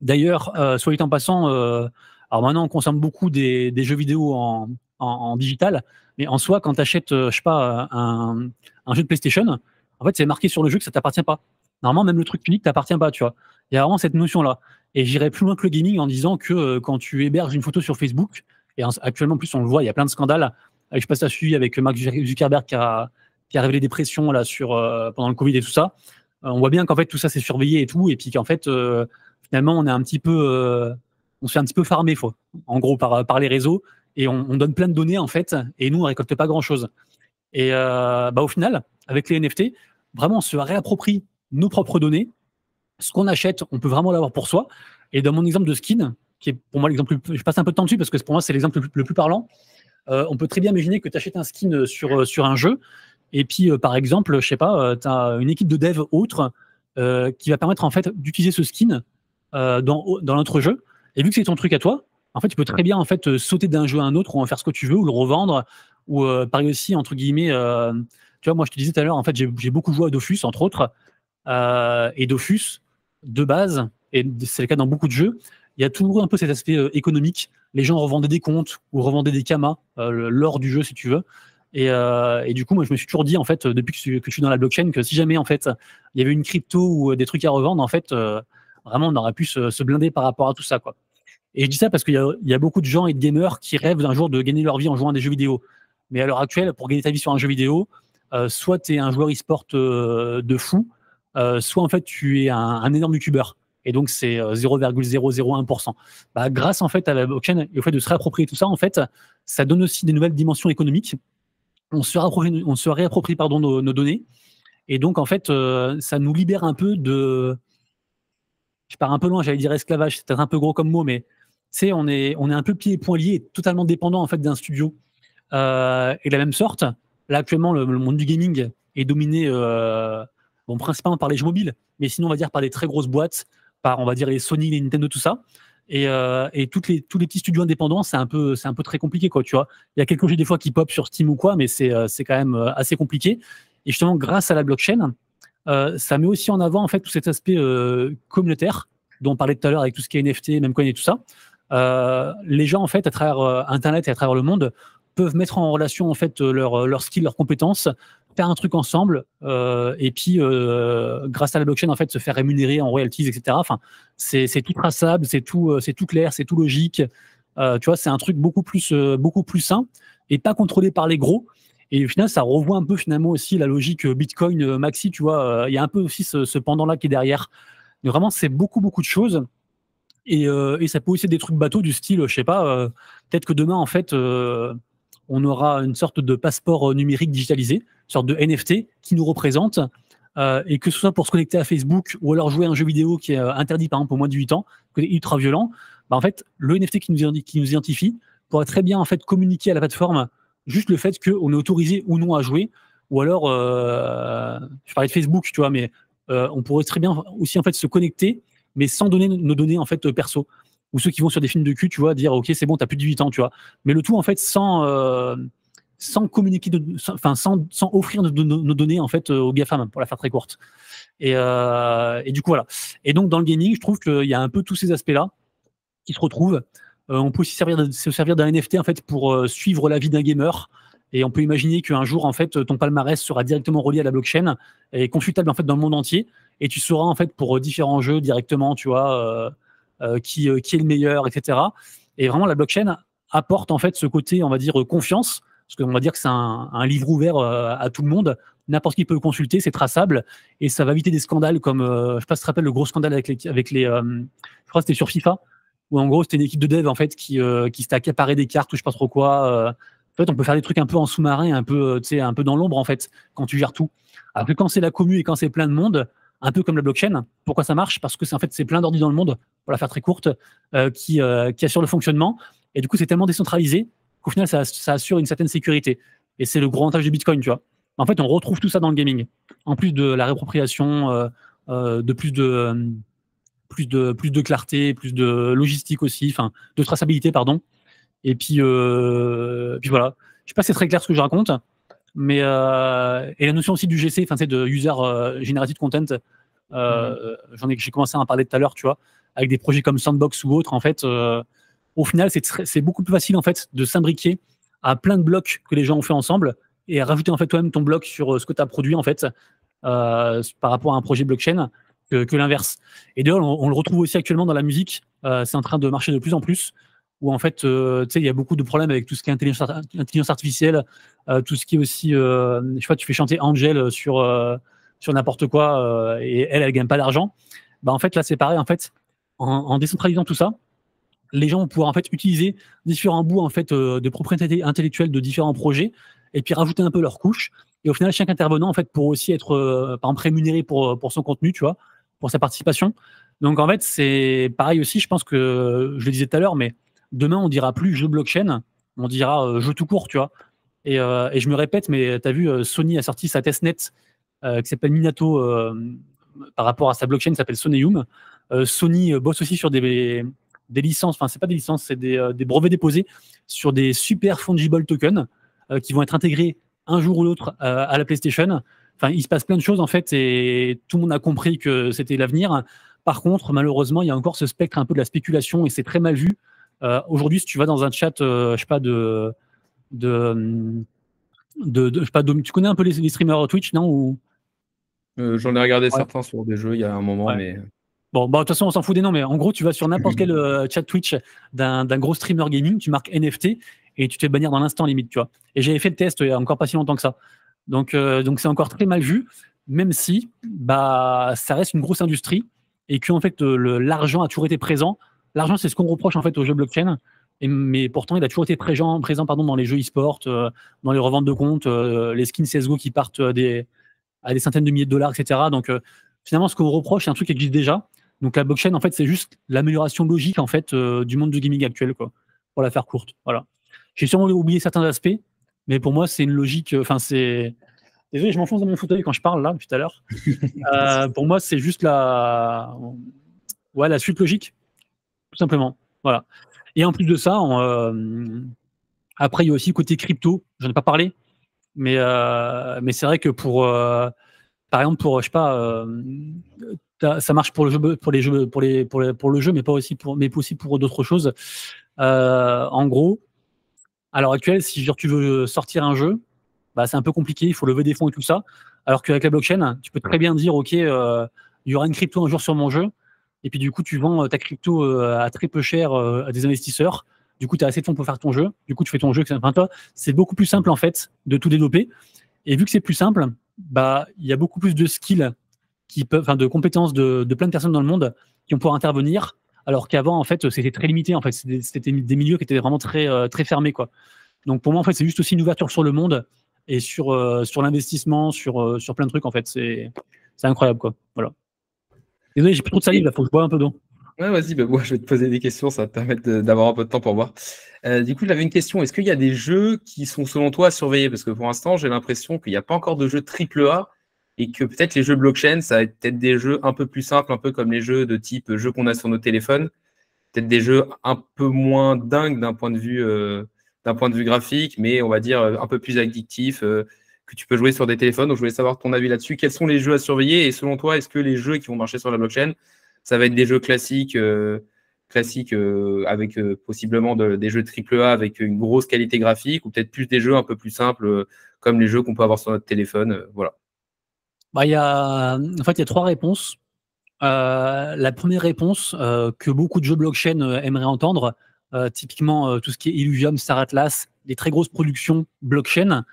D'ailleurs, soit en passant, alors maintenant, on consomme beaucoup des, jeux vidéo en, digital, mais en soi, quand tu achètes, je sais pas, un jeu de PlayStation, en fait, c'est marqué sur le jeu que ça t'appartient pas. Normalement, même le truc unique t'appartient pas, tu vois. Il y a vraiment cette notion-là. Et j'irai plus loin que le gaming en disant que euh, quand tu héberges une photo sur Facebook, et actuellement, en plus, on le voit, il y a plein de scandales. Euh, je passe à suivi avec Mark Zuckerberg qui a, qui a révélé des pressions là, sur, euh, pendant le Covid et tout ça. on voit bien qu'en fait, tout ça, c'est surveillé et tout. Et puis qu'en fait, finalement, on est un petit peu. on se fait un petit peu farmer, en gros, par, par les réseaux. Et on, donne plein de données, en fait. Et nous, on récolte pas grand-chose. Et bah, au final, avec les NFT, vraiment se réapproprie nos propres données. Ce qu'on achète, on peut vraiment l'avoir pour soi. Et dans mon exemple de skin, qui est pour moi l'exemple, je passe un peu de temps dessus parce que pour moi c'est l'exemple le plus parlant. Euh, on peut très bien imaginer que tu achètes un skin sur, euh, sur un jeu, et puis euh, par exemple, je sais pas, tu as une équipe de dev autre qui va permettre en fait d'utiliser ce skin dans, dans notre jeu. Et vu que c'est ton truc à toi, en fait, tu peux très bien en fait sauter d'un jeu à un autre ou en faire ce que tu veux ou le revendre ou par aussi entre guillemets tu vois, moi, je te disais tout à l'heure, en fait, j'ai beaucoup joué à Dofus, entre autres. Euh, et Dofus, de base, et c'est le cas dans beaucoup de jeux, il y a toujours un peu cet aspect euh, économique. Les gens revendaient des comptes ou revendaient des kamas, euh, lors du jeu, si tu veux. Et, du coup, moi, je me suis toujours dit, en fait, depuis que, je suis dans la blockchain, que si jamais, en fait, il y avait une crypto ou des trucs à revendre, en fait, vraiment, on aurait pu se, blinder par rapport à tout ça, quoi. Et je dis ça parce qu'il y, y, a beaucoup de gens et de gamers qui rêvent d'un jour de gagner leur vie en jouant à des jeux vidéo. Mais à l'heure actuelle, pour gagner ta vie sur un jeu vidéo, euh, soit tu es un joueur e-sport euh, de fou, euh, soit en fait tu es un, énorme youtubeur et donc c'est 0,001%. Bah, grâce en fait à la et au fait de se réapproprier tout ça, en fait, ça donne aussi des nouvelles dimensions économiques. On se réapproprie, on se réapproprie pardon, nos, données, et donc en fait, ça nous libère un peu de. Je pars un peu loin, j'allais dire esclavage, c'est un peu gros comme mot, mais c'est on est on est un peu pieds et poings liés, totalement dépendant en fait d'un studio. et de la même sorte, Là, actuellement, le, monde du gaming est dominé euh, bon, principalement par les jeux mobiles, mais sinon, on va dire par des très grosses boîtes, par, on va dire, les Sony, les Nintendo, tout ça. Euh, et, toutes les, tous les petits studios indépendants, c'est un peu, c'est un peu très compliqué, quoi, tu vois. Il y a quelques jeux des fois qui pop sur Steam ou quoi, mais c'est, euh, c'est quand même assez compliqué. Et justement, grâce à la blockchain, ça met aussi en avant en fait tout cet aspect communautaire dont on parlait tout à l'heure avec tout ce qui est NFT, même coin et tout ça. les gens en fait à travers Internet et à travers le monde peuvent mettre en relation en fait leurs leur skills, leurs compétences, faire un truc ensemble, euh, et puis euh, grâce à la blockchain en fait se faire rémunérer en royalties, etc. Enfin, c'est tout traçable, c'est tout, euh, c'est tout clair, c'est tout logique. tu vois, c'est un truc beaucoup plus, beaucoup plus sain et pas contrôlé par les gros. Et au final, ça revoit un peu finalement aussi la logique Bitcoin Maxi. Tu vois, il y a un peu aussi ce, pendant là qui est derrière. Mais vraiment, c'est beaucoup beaucoup de choses. Et, et, ça peut aussi être des trucs bateaux du style, je sais pas, peut-être que demain en fait on aura une sorte de passeport euh, numérique digitalisé, une sorte de NFT qui nous représente. Euh, et que ce soit pour se connecter à Facebook ou alors jouer à un jeu vidéo qui est euh, interdit par exemple au moins de 8 ans, qui est ultra violent, bah, en fait, le NFT qui nous, qui nous identifie pourrait très bien en fait communiquer à la plateforme juste le fait qu'on est autorisé ou non à jouer. Ou alors, je parlais de Facebook, tu vois, mais on pourrait très bien aussi en fait se connecter, mais sans donner nos données en fait perso ou ceux qui vont sur des films de cul, tu vois, dire ok, c'est bon, t'as plus de 18 ans, tu vois. Mais le tout en fait sans euh, sans communiquer, enfin sans, offrir nos, données en fait euh, aux GAFAM pour la faire très courte. Euh, et, du coup voilà. Et donc dans le gaming, je trouve qu'il y a un peu tous ces aspects là qui se retrouvent. on peut aussi servir se servir d'un NFT en fait pour suivre la vie d'un gamer. Et on peut imaginer qu'un jour, en fait, ton palmarès sera directement relié à la blockchain et consultable en fait dans le monde entier. Et tu sauras en fait pour différents jeux directement, tu vois, euh, euh, qui, est le meilleur, etc. Et vraiment, la blockchain apporte en fait ce côté, on va dire, euh, confiance, parce qu'on va dire que c'est un, livre ouvert à tout le monde. N'importe qui peut consulter, c'est traçable et ça va éviter des scandales comme, je ne sais pas si tu te rappelles, le gros scandale avec les. Avec les je crois que c'était sur FIFA, où en gros, c'était une équipe de dev en fait qui, qui s'était accaparé des cartes ou je ne sais pas trop quoi. En fait, on peut faire des trucs un peu en sous-marin, un peu, un peu dans l'ombre, en fait, quand tu gères tout. Après, quand c'est la commu et quand c'est plein de monde, un peu comme la blockchain. Pourquoi ça marche Parce que c'est en fait c'est plein d'ordi dans le monde, pour la faire très courte, euh, euh, qui, assure le fonctionnement. Et du coup, c'est tellement décentralisé qu'au final, ça, assure une certaine sécurité. Et c'est le gros avantage du Bitcoin, tu vois. En fait, on retrouve tout ça dans le gaming. En plus de la réappropriation, euh, de plus de plus de plus de clarté, plus de logistique aussi, enfin de traçabilité, pardon. Et puis, puis voilà. Je sais pas si c'est très clair ce que je raconte. Mais euh, et la notion aussi du GC, enfin c'est de user euh, generative content. Euh, mhm. J'en ai j'ai commencé à en parler tout à l'heure, tu vois, avec des projets comme Sandbox ou autre. En fait, au final, c'est beaucoup plus facile en fait de s'imbriquer à plein de blocs que les gens ont fait ensemble et à rajouter en fait toi-même ton bloc sur ce que tu as produit en fait par rapport à un projet blockchain que, l'inverse. Et d'ailleurs, on, le retrouve aussi actuellement dans la musique. c'est en train de marcher de plus en plus où en fait, euh, tu sais, il y a beaucoup de problèmes avec tout ce qui est intelligence, artificielle, euh, tout ce qui est aussi, euh, tu fais chanter Angel sur, sur n'importe quoi et elle, elle gagne pas d'argent. Bah, en fait, là, c'est pareil. En fait, en, décentralisant tout ça, les gens vont pouvoir en fait utiliser différents bouts en fait de propriété intellectuelle de différents projets et puis rajouter un peu leur couche. Et au final, chaque intervenant en fait pour aussi être par exemple rémunéré pour, pour son contenu, tu vois, pour sa participation. Donc en fait, c'est pareil aussi. Je pense que je le disais tout à l'heure, mais Demain, on dira plus jeu blockchain, on dira euh, jeu tout court, tu vois. Et, euh, je me répète, mais tu as vu, euh, Sony a sorti sa testnet qui s'appelle Minato par rapport à sa blockchain, qui s'appelle Sonium. Sony bosse aussi sur des, licences, enfin, c'est pas des licences, c'est des, des, brevets déposés sur des super fungible tokens qui vont être intégrés un jour ou l'autre à la PlayStation. Enfin, il se passe plein de choses en fait, et tout le monde a compris que c'était l'avenir. Par contre, malheureusement, il y a encore ce spectre un peu de la spéculation, et c'est très mal vu euh, aujourd'hui, si tu vas dans un chat, euh, je sais pas, de. de, de, je sais pas, de, tu connais un peu les, streamers Twitch, non euh, J'en ai regardé certains sur des jeux il y a un moment, mais. Bon, bah, de toute façon, on s'en fout des noms, mais en gros, tu vas sur n'importe quel chat Twitch d'un gros streamer gaming, tu marques NFT et tu te fais bannir dans l'instant limite, tu vois. Et j'avais fait le test il n'y a encore pas si longtemps que ça. Donc, donc c'est encore très mal vu, même si bah, ça reste une grosse industrie et que en fait, l'argent a toujours été présent L'argent, c'est ce qu'on reproche en fait aux jeux blockchain. mais pourtant, il a toujours été présent, présent pardon, dans les jeux e-sport, euh, dans les reventes de comptes, euh, les skins CSGO qui partent euh, à des centaines de milliers de dollars, etc. Donc, finalement, ce qu'on reproche, c'est un truc qui existe déjà. Donc, la blockchain, en fait, c'est juste l'amélioration logique en fait, du monde du gaming actuel, quoi, pour la faire courte. Voilà. J'ai sûrement oublié certains aspects, mais pour moi, c'est une logique. Enfin, c'est. Désolé, je m'enfonce dans mon fauteuil quand je parle là, depuis tout à l'heure. pour moi, c'est juste la. la suite logique tout simplement. Voilà. Et en plus de ça, euh, après, il y a aussi le côté crypto. Je n'en ai pas parlé, mais, euh, mais c'est vrai que pour, euh, par exemple, pour, je sais pas, ça marche pour le jeu, pour les jeux, pour les, pour, pour le jeu, mais pas aussi pour, mais aussi pour d'autres choses. en gros, à l'heure actuelle, si tu veux sortir un jeu, bah, c'est un peu compliqué. Il faut lever des fonds et tout ça. Alors qu'avec la blockchain, tu peux très bien dire, ok, il y aura une crypto un jour sur mon jeu. Et puis, du coup, tu vends euh, ta crypto euh, à très peu cher euh, à des investisseurs. Du coup, tu as assez de fonds pour faire ton jeu. Du coup, tu fais ton jeu. Enfin, toi, c'est beaucoup plus simple, en fait, de tout développer. Et vu que c'est plus simple, bah, il y a beaucoup plus de skills qui peuvent, enfin, de compétences de, plein de personnes dans le monde qui vont pouvoir intervenir. Alors qu'avant, en fait, c'était très limité. En fait, c'était des milieux qui étaient vraiment très, très fermés, quoi. Donc, pour moi, en fait, c'est juste aussi une ouverture sur le monde et sur, sur l'investissement, sur, sur plein de trucs, en fait. C'est incroyable, quoi. Voilà. Désolé, j'ai plus trop de salive il faut que je bois un peu d'eau. Ouais, vas-y, bah, je vais te poser des questions, ça va te permettre d'avoir un peu de temps pour voir. Euh, du coup, j'avais une question. Est-ce qu'il y a des jeux qui sont selon toi à surveiller Parce que pour l'instant, j'ai l'impression qu'il n'y a pas encore de jeux triple et que peut-être les jeux blockchain, ça va être peut-être des jeux un peu plus simples, un peu comme les jeux de type jeux qu'on a sur nos téléphones. Peut-être des jeux un peu moins dingues d'un point de vue. Euh, point de vue graphique, mais on va dire euh, un peu plus addictifs tu peux jouer sur des téléphones. Donc, je voulais savoir ton avis là-dessus. Quels sont les jeux à surveiller Et selon toi, est-ce que les jeux qui vont marcher sur la blockchain, ça va être des jeux classiques, euh, classiques euh, avec euh, possiblement des jeux AAA avec une grosse qualité graphique ou peut-être plus des jeux un peu plus simples comme les jeux qu'on peut avoir sur notre téléphone Voilà. Bah, y a, en fait, il y a trois réponses. la première réponse que beaucoup de jeux blockchain aimeraient entendre, typiquement tout ce qui est Illuvium, Star Atlas, des très grosses productions blockchain,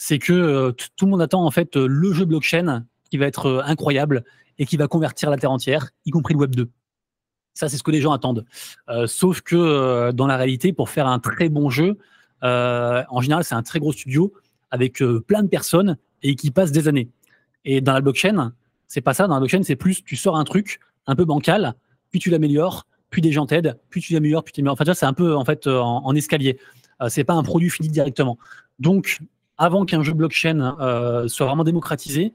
c'est que euh, tout le monde attend en fait euh, le jeu blockchain qui va être euh, incroyable et qui va convertir la Terre entière, y compris le Web 2. Ça, c'est ce que les gens attendent. sauf que dans la réalité, pour faire un très bon jeu, en général, c'est un très gros studio avec plein de personnes et qui passe des années. Et dans la blockchain, c'est pas ça. Dans la blockchain, c'est plus tu sors un truc un peu bancal, puis tu l'améliores, puis des gens t'aident, puis tu l'améliores, puis tu l'améliores. Enfin, c'est un peu en fait en, en escalier. c'est pas un produit fini directement. Donc, avant qu'un jeu blockchain euh, soit vraiment démocratisé,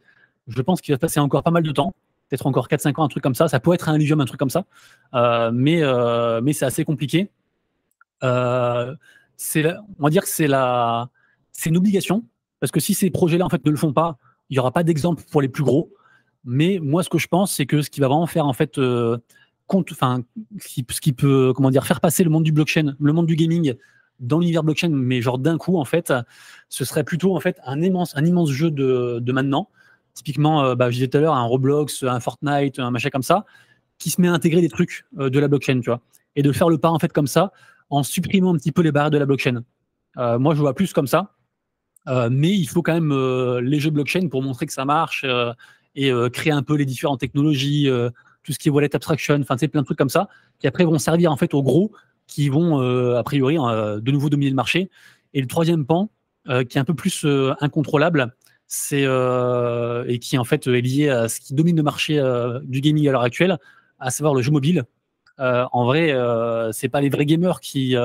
je pense qu'il va passer encore pas mal de temps, peut-être encore 4-5 ans, un truc comme ça. Ça peut être un Illuvium, un truc comme ça, euh, mais, euh, mais c'est assez compliqué. c'est on va dire que c'est c'est une obligation parce que si ces projets-là en fait ne le font pas, il n'y aura pas d'exemple pour les plus gros. Mais moi, ce que je pense, c'est que ce qui va vraiment faire en fait compte, enfin, ce qui peut, comment dire, faire passer le monde du blockchain, le monde du gaming dans l'univers blockchain, mais genre d'un coup, en fait, ce serait plutôt en fait un immense, un immense jeu de, de maintenant. Typiquement, euh, bah, je disais tout à l'heure, un Roblox, un Fortnite, un machin comme ça, qui se met à intégrer des trucs euh, de la blockchain, tu vois. Et de faire le pas en fait comme ça, en supprimant un petit peu les barrières de la blockchain. Euh, moi, je vois plus comme ça. mais il faut quand même les jeux blockchain pour montrer que ça marche et créer un peu les différentes technologies, tout ce qui est wallet abstraction, enfin, c'est plein de trucs comme ça, qui après vont servir en fait au gros qui vont euh, a priori euh, de nouveau dominer le marché. Et le troisième pan, euh, qui est un peu plus incontrôlable, c'est et qui en fait est lié à ce qui domine le marché du gaming à l'heure actuelle, à savoir le jeu mobile. en vrai, ce c'est pas les vrais gamers qui,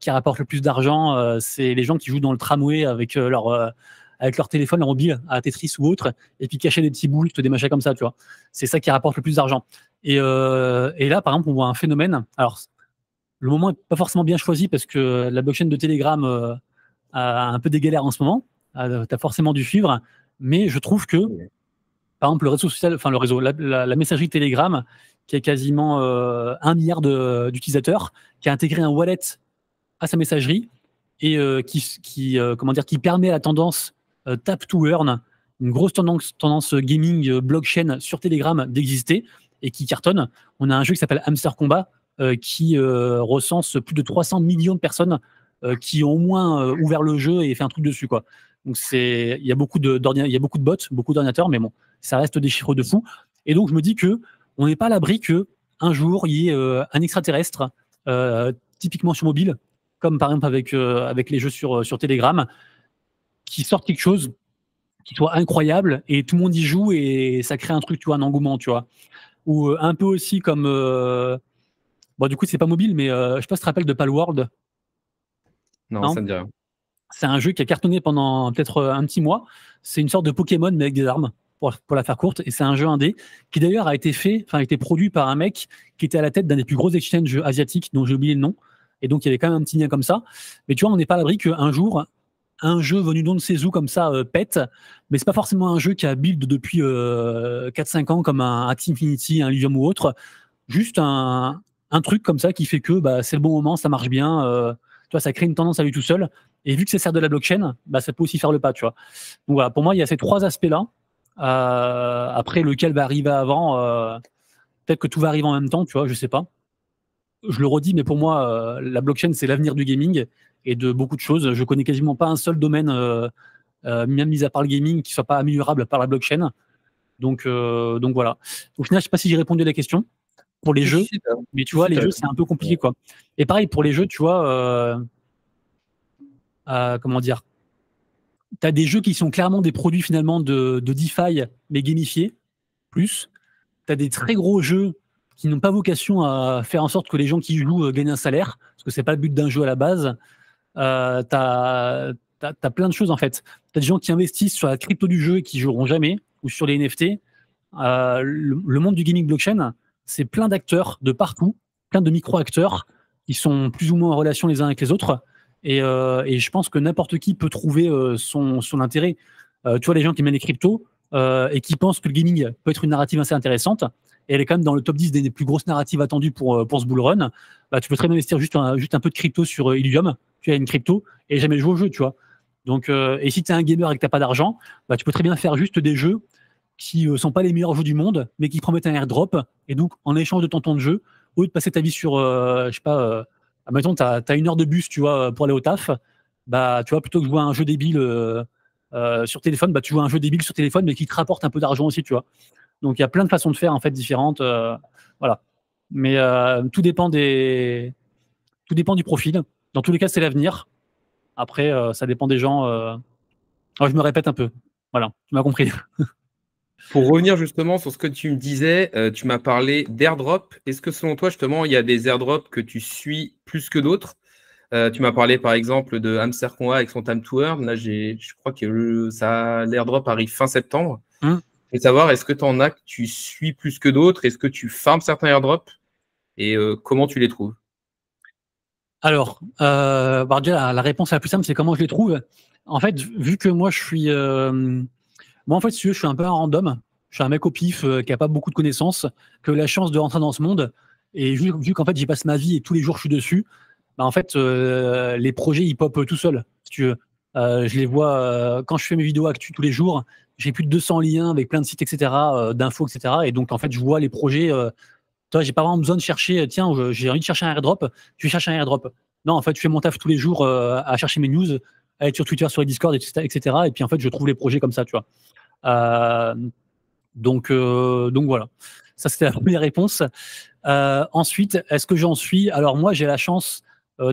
qui rapportent le plus d'argent, c'est les gens qui jouent dans le tramway avec leur avec leur téléphone, leur mobile, à Tetris ou autre, et puis cacher des petits boules, des machins comme ça, tu vois. C'est ça qui rapporte le plus d'argent. Et, et, là, par exemple, on voit un phénomène. Alors, le moment n'est pas forcément bien choisi parce que la blockchain de Telegram euh, a un peu des galères en ce moment. Ah, tu as forcément dû suivre. Mais je trouve que, par exemple, le réseau social, enfin le réseau, la, messagerie Telegram, qui a quasiment euh, un milliard d'utilisateurs, qui a intégré un wallet à sa messagerie et euh, qui, comment dire, qui permet à la tendance tap to earn, une grosse tendance, tendance gaming blockchain sur Telegram d'exister et qui cartonne. On a un jeu qui s'appelle Hamster Combat euh, qui euh, recense plus de 300 millions de personnes euh, qui ont au moins ouvert le jeu et fait un truc dessus, quoi. Donc c'est, il y a beaucoup de, y beaucoup de bots, beaucoup d'ordinateurs, mais bon, ça reste des chiffres de fou. Et donc je me dis qu'on n'est pas à l'abri qu'un jour il y ait un extraterrestre, typiquement sur mobile, comme par exemple avec avec les jeux sur sur Telegram, qui sorte quelque chose qui soit incroyable et tout le monde y joue et ça crée un truc, tu vois, un engouement, tu vois. Ou un peu aussi comme Bon, du coup, c'est pas mobile, mais euh, je sais pas si tu te rappelles de Palworld. Non, non ça me dit C'est un jeu qui a cartonné pendant peut-être euh, un petit mois. C'est une sorte de Pokémon, mais avec des armes, pour, la faire courte. Et c'est un jeu indé qui d'ailleurs a été fait, enfin, a été produit par un mec qui était à la tête d'un des plus gros exchanges asiatiques, dont j'ai oublié le nom. Et donc, il y avait quand même un petit lien comme ça. Mais tu vois, on n'est pas à l'abri qu'un jour, un jeu venu d'on ne sait où comme ça euh, pète, mais c'est pas forcément un jeu qui a build depuis 4-5 ans comme un Axie Infinity, un Livium ou autre. Juste un, un truc comme ça qui fait que bah, c'est le bon moment, ça marche bien, euh, tu vois, ça crée une tendance à lui tout seul. Et vu que ça sert de la blockchain, bah, ça peut aussi faire le pas, tu vois. pour moi, il y a ces trois aspects-là. Euh, après, lequel va arriver avant euh, Peut-être que tout va arriver en même temps, tu vois, je sais pas. Je le redis, mais pour moi, la blockchain, c'est l'avenir du gaming et de beaucoup de choses. Je connais quasiment pas un seul domaine, même mis à part le gaming, qui soit pas améliorable par la blockchain. Donc, donc voilà. Au final, je sais pas si j'ai répondu à la question pour les jeux. Hein. Mais tu vois, les jeux, c'est un peu compliqué, quoi. Et pareil, pour les jeux, tu vois, euh, euh, comment dire, tu as des jeux qui sont clairement des produits finalement de, DeFi, mais gamifiés, plus. Tu as des très gros jeux qui n'ont pas vocation à faire en sorte que les gens qui jouent euh, gagnent un salaire, parce que c'est pas le but d'un jeu à la base. Euh, tu as, plein de choses en fait. Tu as des gens qui investissent sur la crypto du jeu et qui joueront jamais, ou sur les NFT. le, monde du gaming blockchain, c'est plein d'acteurs de partout, plein de micro-acteurs qui sont plus ou moins en relation les uns avec les autres. Et, euh, je pense que n'importe qui peut trouver euh, son, intérêt. Euh, tu vois, les gens qui mènent les cryptos et qui pensent que le gaming peut être une narrative assez intéressante, et elle est quand même dans le top 10 des, plus grosses narratives attendues pour, ce bull run, bah, tu peux très bien investir juste un, peu de crypto sur Illium, tu as une crypto, et jamais jouer au jeu, tu vois. Donc, et si tu es un gamer et que tu n'as pas d'argent, bah, tu peux très bien faire juste des jeux qui ne euh, sont pas les meilleurs jeux du monde, mais qui promettent un airdrop. Et donc, en échange de ton temps de jeu, au lieu de passer ta vie sur, euh, je sais pas, euh, admettons, tu as, une heure de bus, tu vois, pour aller au taf, bah, tu vois, plutôt que de jouer à un jeu débile sur téléphone, bah, tu joues à un jeu débile sur téléphone, mais qui te rapporte un peu d'argent aussi, tu vois. Donc, il y a plein de façons de faire, en fait, différentes. voilà. Mais tout dépend des, tout dépend du profil. Dans tous les cas, c'est l'avenir. Après, ça dépend des gens. je me répète un peu. Voilà, tu m'as compris. Pour revenir justement sur ce que tu me disais, euh, tu m'as parlé d'airdrop. Est-ce que selon toi, justement, il y a des airdrops que tu suis plus que d'autres euh, Tu m'as parlé par exemple de Hamster A avec son Time to Earn. Là, je crois que l'airdrop arrive fin septembre. Mmh. savoir, est-ce que tu en as que tu suis plus que d'autres Est-ce que tu farmes certains airdrops Et euh, comment tu les trouves Alors, la réponse la plus simple, c'est comment je les trouve. En fait, vu que moi, je suis moi, en fait, si je suis un peu un random. Je suis un mec au pif euh, qui n'a pas beaucoup de connaissances, que la chance de rentrer dans ce monde. Et vu, qu'en fait, j'y passe ma vie et tous les jours, je suis dessus, bah, en fait, euh, les projets, ils popent euh, tout seuls, si tu veux. je les vois quand je fais mes vidéos actuelles tous les jours. J'ai plus de 200 liens avec plein de sites, etc., d'infos, etc. Et donc, en fait, je vois les projets. toi, j'ai pas vraiment besoin de chercher, tiens, j'ai envie de chercher un airdrop, tu cherches un airdrop. Non, en fait, je fais mon taf tous les jours à chercher mes news, à être sur Twitter, sur les Discord, etc. Et puis en fait, je trouve les projets comme ça, tu vois. Euh, donc, euh, donc voilà. Ça, c'était la première réponse. Euh, ensuite, est-ce que j'en suis Alors moi, j'ai la chance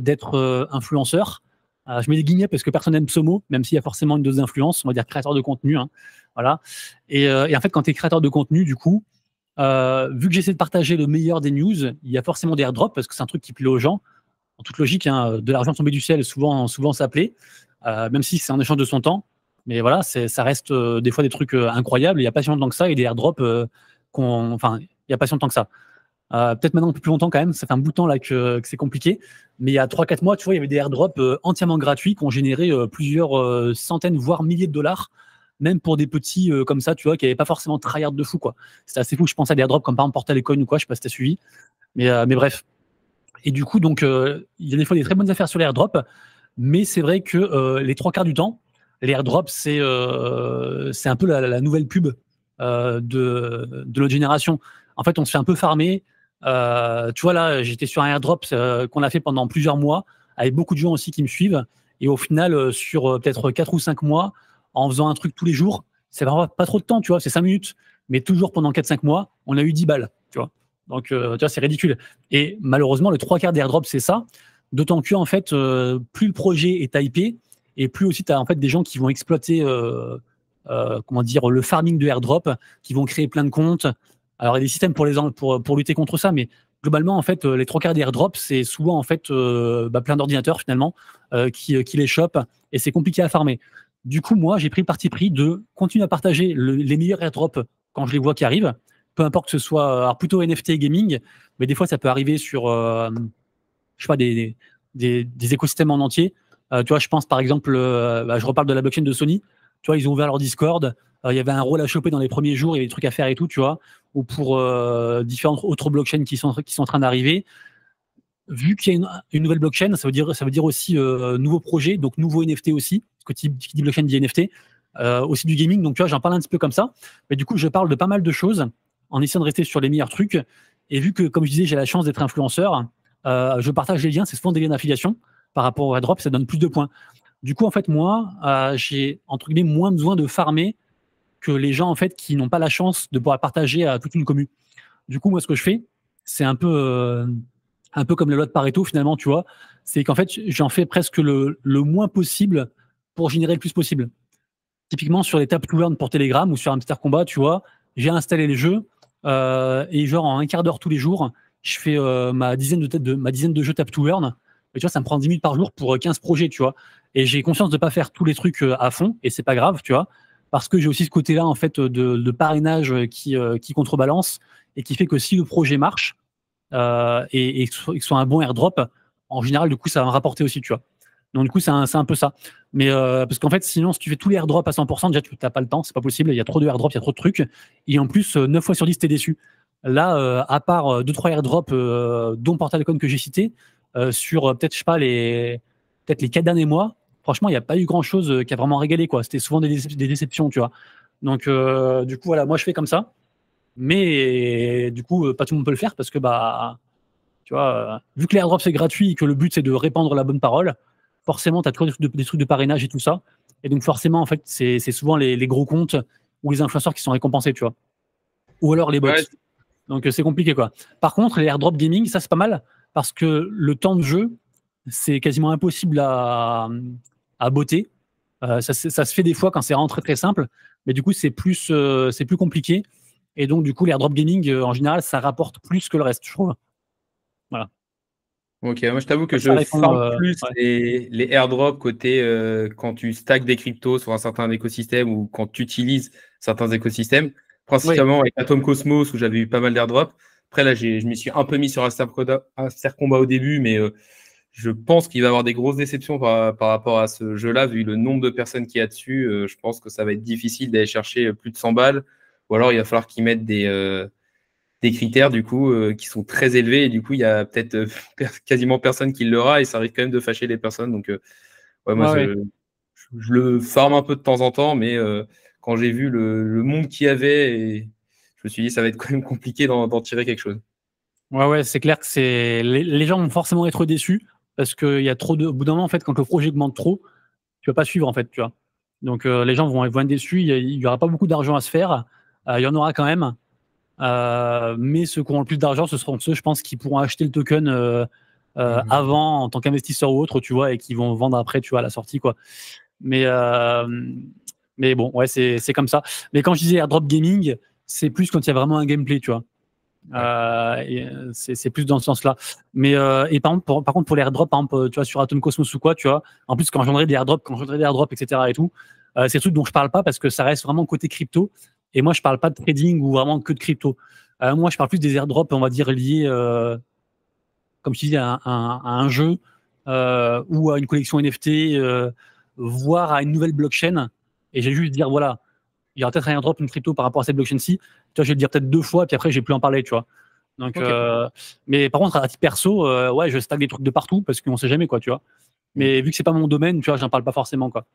d'être influenceur. je mets des guillemets parce que personne n'aime ce mot, même s'il y a forcément une dose d'influence, on va dire créateur de contenu. Hein. Voilà. Et, en fait, quand tu es créateur de contenu, du coup, vu que j'essaie de partager le meilleur des news, il y a forcément des airdrops parce que c'est un truc qui plaît aux gens. En toute logique, hein, de l'argent tombé du ciel, souvent, souvent ça plaît. Euh, même si c'est un échange de son temps. Mais voilà, ça reste euh, des fois des trucs euh, incroyables. Il n'y a pas si longtemps que ça et des airdrops qu'on. Enfin, il n'y a pas si longtemps que ça. Peut-être maintenant un plus longtemps quand même. Ça fait un bout de temps là que, c'est compliqué. Mais il y a 3-4 mois, tu vois, il y avait des airdrops entièrement gratuits qui ont généré plusieurs centaines, voire milliers de dollars même pour des petits comme ça, tu vois, qui n'avaient pas forcément tryhard de fou, quoi. C'est assez fou. Je pensais à des airdrops comme par exemple les Coin ou quoi, je sais pas si t'as suivi. Mais, bref. Et du coup, donc, il y a des fois des très bonnes affaires sur les airdrops. Mais c'est vrai que euh, les trois quarts du temps, les airdrops, c'est euh, un peu la, nouvelle pub euh, de, de l'autre génération. En fait, on se fait un peu farmer. Euh, tu vois, là, j'étais sur un airdrop qu'on a fait pendant plusieurs mois, avec beaucoup de gens aussi qui me suivent. Et au final, sur peut-être quatre ou cinq mois, en faisant un truc tous les jours, c'est pas, pas trop de temps, tu vois, c'est cinq minutes. Mais toujours pendant quatre, cinq mois, on a eu 10 balles, tu vois. Donc, tu vois, c'est ridicule. Et malheureusement, le trois quarts des airdrops, c'est ça. D'autant que, en fait, euh, plus le projet est typé, et plus aussi tu as en fait, des gens qui vont exploiter euh, euh, comment dire, le farming de airdrop, qui vont créer plein de comptes. Alors, il y a des systèmes pour, les, pour, pour lutter contre ça, mais globalement, en fait, les trois quarts des airdrops, c'est souvent en fait, bah, plein d'ordinateurs finalement qui, les chopent, et c'est compliqué à farmer. Du coup, moi, j'ai pris le parti pris de continuer à partager les meilleurs airdrops quand je les vois qui arrivent, peu importe que ce soit plutôt NFT et gaming, mais des fois, ça peut arriver sur je sais pas, des, des, écosystèmes en entier. Euh, tu vois, je pense par exemple, euh, bah, je reparle de la blockchain de Sony. Tu vois, ils ont ouvert leur Discord. Euh, il y avait un rôle à choper dans les premiers jours, il y avait des trucs à faire et tout, tu vois. Ou pour différentes autres blockchains qui sont, qui sont en train d'arriver. Vu qu'il y a une, nouvelle blockchain, ça veut dire, ça veut dire aussi nouveau projet, donc nouveau NFT aussi. ce que dit blockchain dit NFT. aussi du gaming. Donc, tu vois, j'en parle un petit peu comme ça. Mais du coup, je parle de pas mal de choses en essayant de rester sur les meilleurs trucs. Et vu que, comme je disais, j'ai la chance d'être influenceur, euh, je partage les liens, c'est souvent des liens d'affiliation par rapport au Drop, ça donne plus de points. Du coup, en fait, moi, euh, j'ai entre guillemets moins besoin de farmer que les gens en fait qui n'ont pas la chance de pouvoir partager à toute une commune. Du coup, moi, ce que je fais, c'est un peu euh, un peu comme la loi de Pareto finalement, tu vois. C'est qu'en fait, j'en fais presque le, moins possible pour générer le plus possible. Typiquement sur les tables to learn pour Telegram ou sur Hamster Combat, tu vois, j'ai installé les jeux et genre en un quart d'heure tous les jours, je fais euh, ma, dizaine de, ma dizaine de jeux tap to earn. Et tu vois, ça me prend 10 minutes par jour pour 15 euh, projets, tu vois. Et j'ai conscience de ne pas faire tous les trucs euh, à fond, et c'est pas grave, tu vois. Parce que j'ai aussi ce côté-là, en fait, de, parrainage qui, qui contrebalance et qui fait que si le projet marche et, qu'il soit un bon airdrop, en général, du coup, ça va me rapporter aussi, tu vois. Donc, du coup, c'est un, peu ça. Mais parce qu'en fait, sinon, si tu fais tous les airdrops à 100%, déjà, tu n'as pas le temps, c'est pas possible. Il y a trop de airdrops, il y a trop de trucs. Et en plus, 9 fois sur 10, tu es déçu. Là, euh, à part euh, deux trois airdrops, euh, dont Portalcon que j'ai cité, sur peut-être je pas les peut-être les quatre derniers mois, franchement, il n'y a pas eu grand chose qui a vraiment régalé quoi. C'était souvent des, déceptions, tu vois. Donc du coup voilà, moi je fais comme ça, mais du coup pas tout le monde peut le faire parce que bah tu vois, vu que l'airdrop c'est gratuit et que le but c'est de répandre la bonne parole, forcément tu as toujours des, trucs de, parrainage et tout ça. Et donc forcément, en fait, c'est souvent les, gros comptes ou les influenceurs qui sont récompensés, tu vois. Ou alors les bots. Donc euh, c'est compliqué quoi. Par contre, les airdrop gaming, ça c'est pas mal parce que le temps de jeu, c'est quasiment impossible à, à botter. Euh, ça, se fait des fois quand c'est vraiment très simple, mais du coup c'est plus, euh, plus compliqué. Et donc du coup, l'airdrop gaming, en général, ça rapporte plus que le reste, je trouve. Voilà. Ok, moi je t'avoue que je sens plus les, les, airdrops côté quand tu stacks des cryptos sur un certain écosystème ou quand tu utilises certains écosystèmes principalement avec Atom Cosmos où j'avais eu pas mal d'airdrops. Après, là, je me suis un peu mis sur Aster, Combat au début, mais euh, je pense qu'il va y avoir des grosses déceptions par, rapport à ce jeu-là, vu le nombre de personnes qui y a dessus. Euh, je pense que ça va être difficile d'aller chercher euh, plus de 100 balles, ou alors il va falloir qu'ils mettent des, critères du coup qui sont très élevés, et du coup, il y a peut-être quasiment personne qui l'aura, et ça arrive quand même de fâcher les personnes. Donc, moi, ah je, le farme un peu de temps en temps, mais quand j'ai vu le, monde qu'il y avait, je me suis dit, ça va être quand même compliqué d'en tirer quelque chose. Ouais, ouais, c'est clair que c'est les gens vont forcément être déçus parce qu'il y a trop de. Au bout d'un moment, en fait, quand le projet augmente trop, tu vas pas suivre, en fait, tu vois. Donc euh, les gens vont, être être déçus. Il n'y aura pas beaucoup d'argent à se faire. Euh, il y en aura quand même. Euh, mais ceux qui auront le plus d'argent, ce seront ceux, je pense, qui pourront acheter le token mhm. avant en tant qu'investisseur ou autre, tu vois, et qui vont vendre après, tu vois, à la sortie, quoi. Mais mais bon, ouais, c'est comme ça. Mais quand je disais airdrop gaming, c'est plus quand il y a vraiment un gameplay, tu vois. Euh, euh, c'est plus dans ce sens-là. Mais euh, et par, par contre, pour les airdrops, par exemple, tu vois, sur Atom Cosmos ou quoi, tu vois, en plus, quand dirais des airdrops, quand des airdrops, etc. et tout, c'est des trucs dont je parle pas parce que ça reste vraiment côté crypto. Et moi, je parle pas de trading ou vraiment que de crypto. moi, je parle plus des airdrops, on va dire, liés, comme tu dis, à, à un jeu ou à une collection NFT, voire à une nouvelle blockchain et j'ai juste dire voilà, il y aura peut-être un airdrop, une crypto par rapport à cette blockchain-ci. Tu vois, je vais le dire peut-être deux fois, puis après, j'ai plus en parler, tu vois. Donc, euh, mais par contre, à titre perso, euh, ouais, je stack des trucs de partout parce qu'on sait jamais, quoi, tu vois. Mais vu que c'est pas mon domaine, tu vois, j'en parle pas forcément, quoi.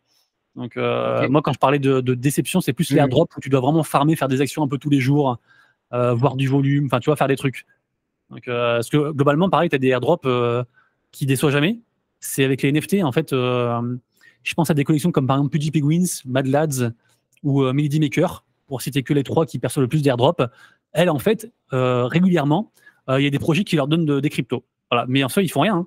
Donc, euh, moi, quand je parlais de, de déception, c'est plus les hmm. drop où tu dois vraiment farmer, faire des actions un peu tous les jours, voir du volume, enfin, tu vois, faire des trucs. Donc, parce que globalement, pareil, tu as des airdrops qui déçoivent jamais. C'est avec les NFT, en fait. Je pense à des collections comme par exemple Pudgy Penguins, Mad Lads ou euh, Melody Maker, pour citer que les trois qui perçoivent le plus d'airdrop. Elles, en fait, euh, régulièrement, euh, il y a des projets qui leur donnent des cryptos. Mais en soi, fait, ils font rien. Hein.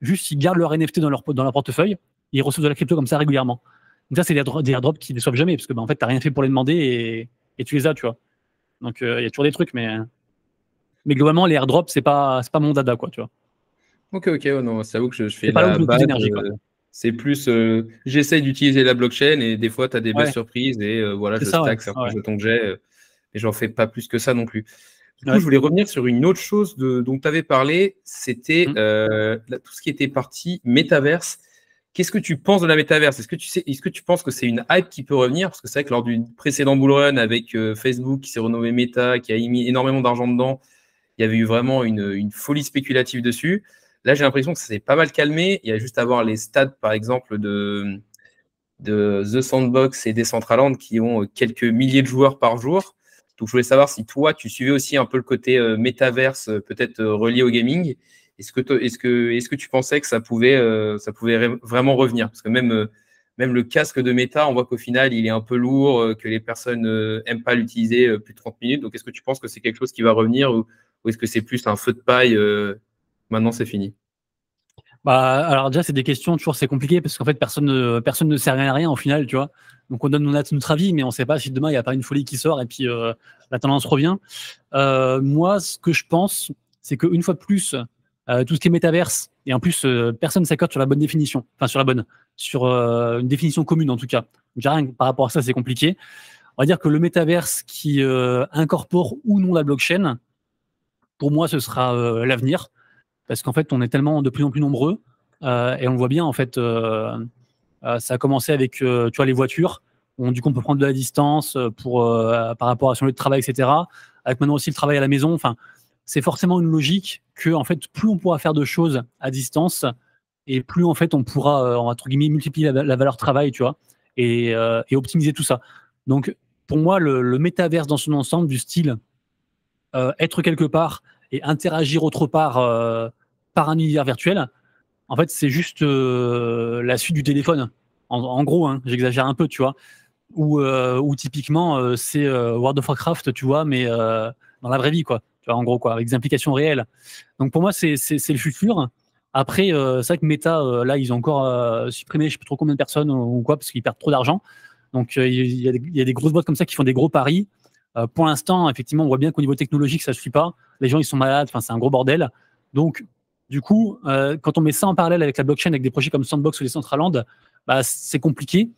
Juste, ils gardent leur NFT dans leur, dans leur portefeuille ils reçoivent de la crypto comme ça régulièrement. Donc, ça, c'est des, airdrops qui ne déçoivent jamais parce que, ben en fait, tu n'as rien fait pour les demander et, tu les as, tu vois. Donc, il y a toujours des trucs, mais, mais globalement, les airdrops, ce n'est pas, pas mon dada, quoi, tu vois. Ok, ok, non, c'est vaut que je, fais la base, euh, c'est plus, euh, j'essaie d'utiliser la blockchain et des fois, tu as des belles surprises et euh, voilà, je ça, stack certains jetons que j'ai et euh, j'en fais pas plus que ça non plus. je voulais revenir sur une autre chose dont tu avais parlé, c'était mmh. tout ce qui était parti métaverse. Qu'est-ce que tu penses de la métaverse Est-ce que tu sais, est-ce que tu penses que c'est une hype qui peut revenir Parce que c'est vrai que lors du précédent bull run avec Facebook qui s'est renommé Meta, qui a mis énormément d'argent dedans, il y avait eu vraiment une folie spéculative dessus. Là, j'ai l'impression que ça s'est pas mal calmé. Il y a juste à voir les stats, par exemple, de, The Sandbox et Decentraland qui ont euh, quelques milliers de joueurs par jour. Donc, je voulais savoir si toi, tu suivais aussi un peu le côté metaverse, euh, métaverse, euh, peut-être relié au gaming. Est-ce que, est que, est que tu pensais que ça pouvait, ça pouvait vraiment revenir Parce que même, même le casque de méta, on voit qu'au final, il est un peu lourd, que les personnes n'aiment pas l'utiliser plus de 30 minutes. Donc, est-ce que tu penses que c'est quelque chose qui va revenir ou est-ce que c'est plus un feu de paille maintenant c'est fini bah, alors déjà, c'est des questions, toujours, c'est compliqué parce qu'en fait, personne ne, personne ne sert à rien au final, tu vois. Donc, on donne notre avis, mais on ne sait pas si demain, il n'y a pas une folie qui sort et puis euh, la tendance revient. Euh, moi, ce que je pense, c'est qu'une fois de plus, euh, tout ce qui est métaverse, et en plus, personne ne s'accorde sur la bonne définition, enfin, sur la bonne, sur une définition commune en tout cas. J'ai rien par rapport à ça, c'est compliqué. On va dire que le métaverse qui incorpore ou non la blockchain, pour moi, ce sera l'avenir parce qu'en fait, on est tellement de plus en plus nombreux euh, et on le voit bien en fait. Euh, euh, ça a commencé avec, tu vois, les voitures. On, du coup, on peut prendre de la distance pour, par rapport à son lieu de travail, etc. Avec maintenant aussi le travail à la maison. Enfin, c'est forcément une logique que, en fait, plus on pourra faire de choses à distance et plus en fait on pourra, entre guillemets, multiplier la, valeur travail, tu vois, et, optimiser tout ça. Donc, pour moi, le, métaverse dans son ensemble, du style être quelque part et interagir autre part euh, par un univers virtuel, en fait, c'est juste euh, la suite du téléphone. En, gros, hein, j'exagère un peu, tu vois. Ou euh, typiquement, c'est World of Warcraft, tu vois, mais dans la vraie vie, quoi. Tu vois, en gros, quoi, avec des implications réelles. Donc pour moi, c'est le futur. Après, c'est vrai que Meta, là, ils ont encore supprimé, je sais pas trop combien de personnes ou, quoi, parce qu'ils perdent trop d'argent. Donc il y, y, a des grosses boîtes comme ça qui font des gros paris. Euh, pour l'instant, effectivement, on voit bien qu'au niveau technologique, ça ne suit pas. Les gens, ils sont malades, enfin, c'est un gros bordel. Donc, du coup, euh, quand on met ça en parallèle avec la blockchain, avec des projets comme Sandbox ou les Centraland, bah, c'est compliqué.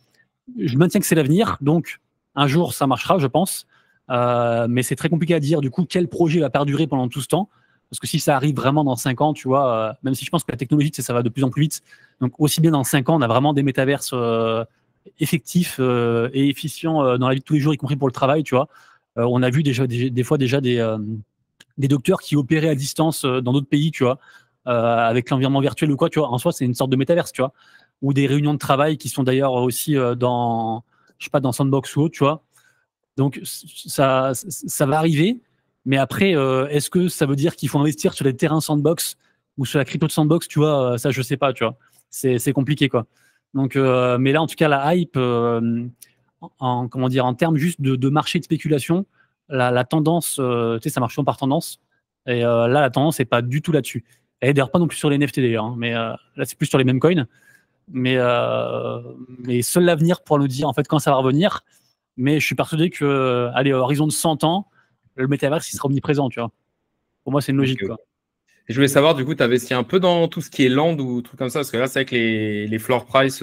Je maintiens que c'est l'avenir, donc un jour, ça marchera, je pense. Euh, mais c'est très compliqué à dire, du coup, quel projet va perdurer pendant tout ce temps. Parce que si ça arrive vraiment dans 5 ans, tu vois, même si je pense que la technologie, ça va de plus en plus vite. Donc, aussi bien dans 5 ans, on a vraiment des métaverses effectifs et efficients dans la vie de tous les jours, y compris pour le travail, tu vois. Euh, on a vu déjà des, fois déjà des, euh, des docteurs qui opéraient à distance euh, dans d'autres pays, tu vois, avec l'environnement virtuel ou quoi, tu vois. En soi, c'est une sorte de métaverse, tu vois. Ou des réunions de travail qui sont d'ailleurs aussi dans, je pas, dans Sandbox ou autre, tu vois. Donc ça, ça va arriver. Mais après, est-ce que ça veut dire qu'il faut investir sur les terrains sandbox ou sur la crypto de sandbox Tu vois, ça, je sais pas, tu vois. C'est compliqué, quoi. Donc, mais là, en tout cas, la hype, en, comment dire, en termes juste de, marché de spéculation, la, tendance, euh, tu sais, ça marche par tendance. Et euh, là, la tendance n'est pas du tout là-dessus. Et d'ailleurs, pas non plus sur les NFT d'ailleurs, hein, mais euh, là, c'est plus sur les mêmes coins. Mais, seul l'avenir pourra nous dire en fait quand ça va revenir. Mais je suis persuadé que, allez, horizon de 100 ans, le Metaverse il sera omniprésent, tu vois. Pour moi, c'est une logique. Et je voulais savoir, du coup, tu investis un peu dans tout ce qui est land ou trucs comme ça, parce que là, c'est avec les, les floor price,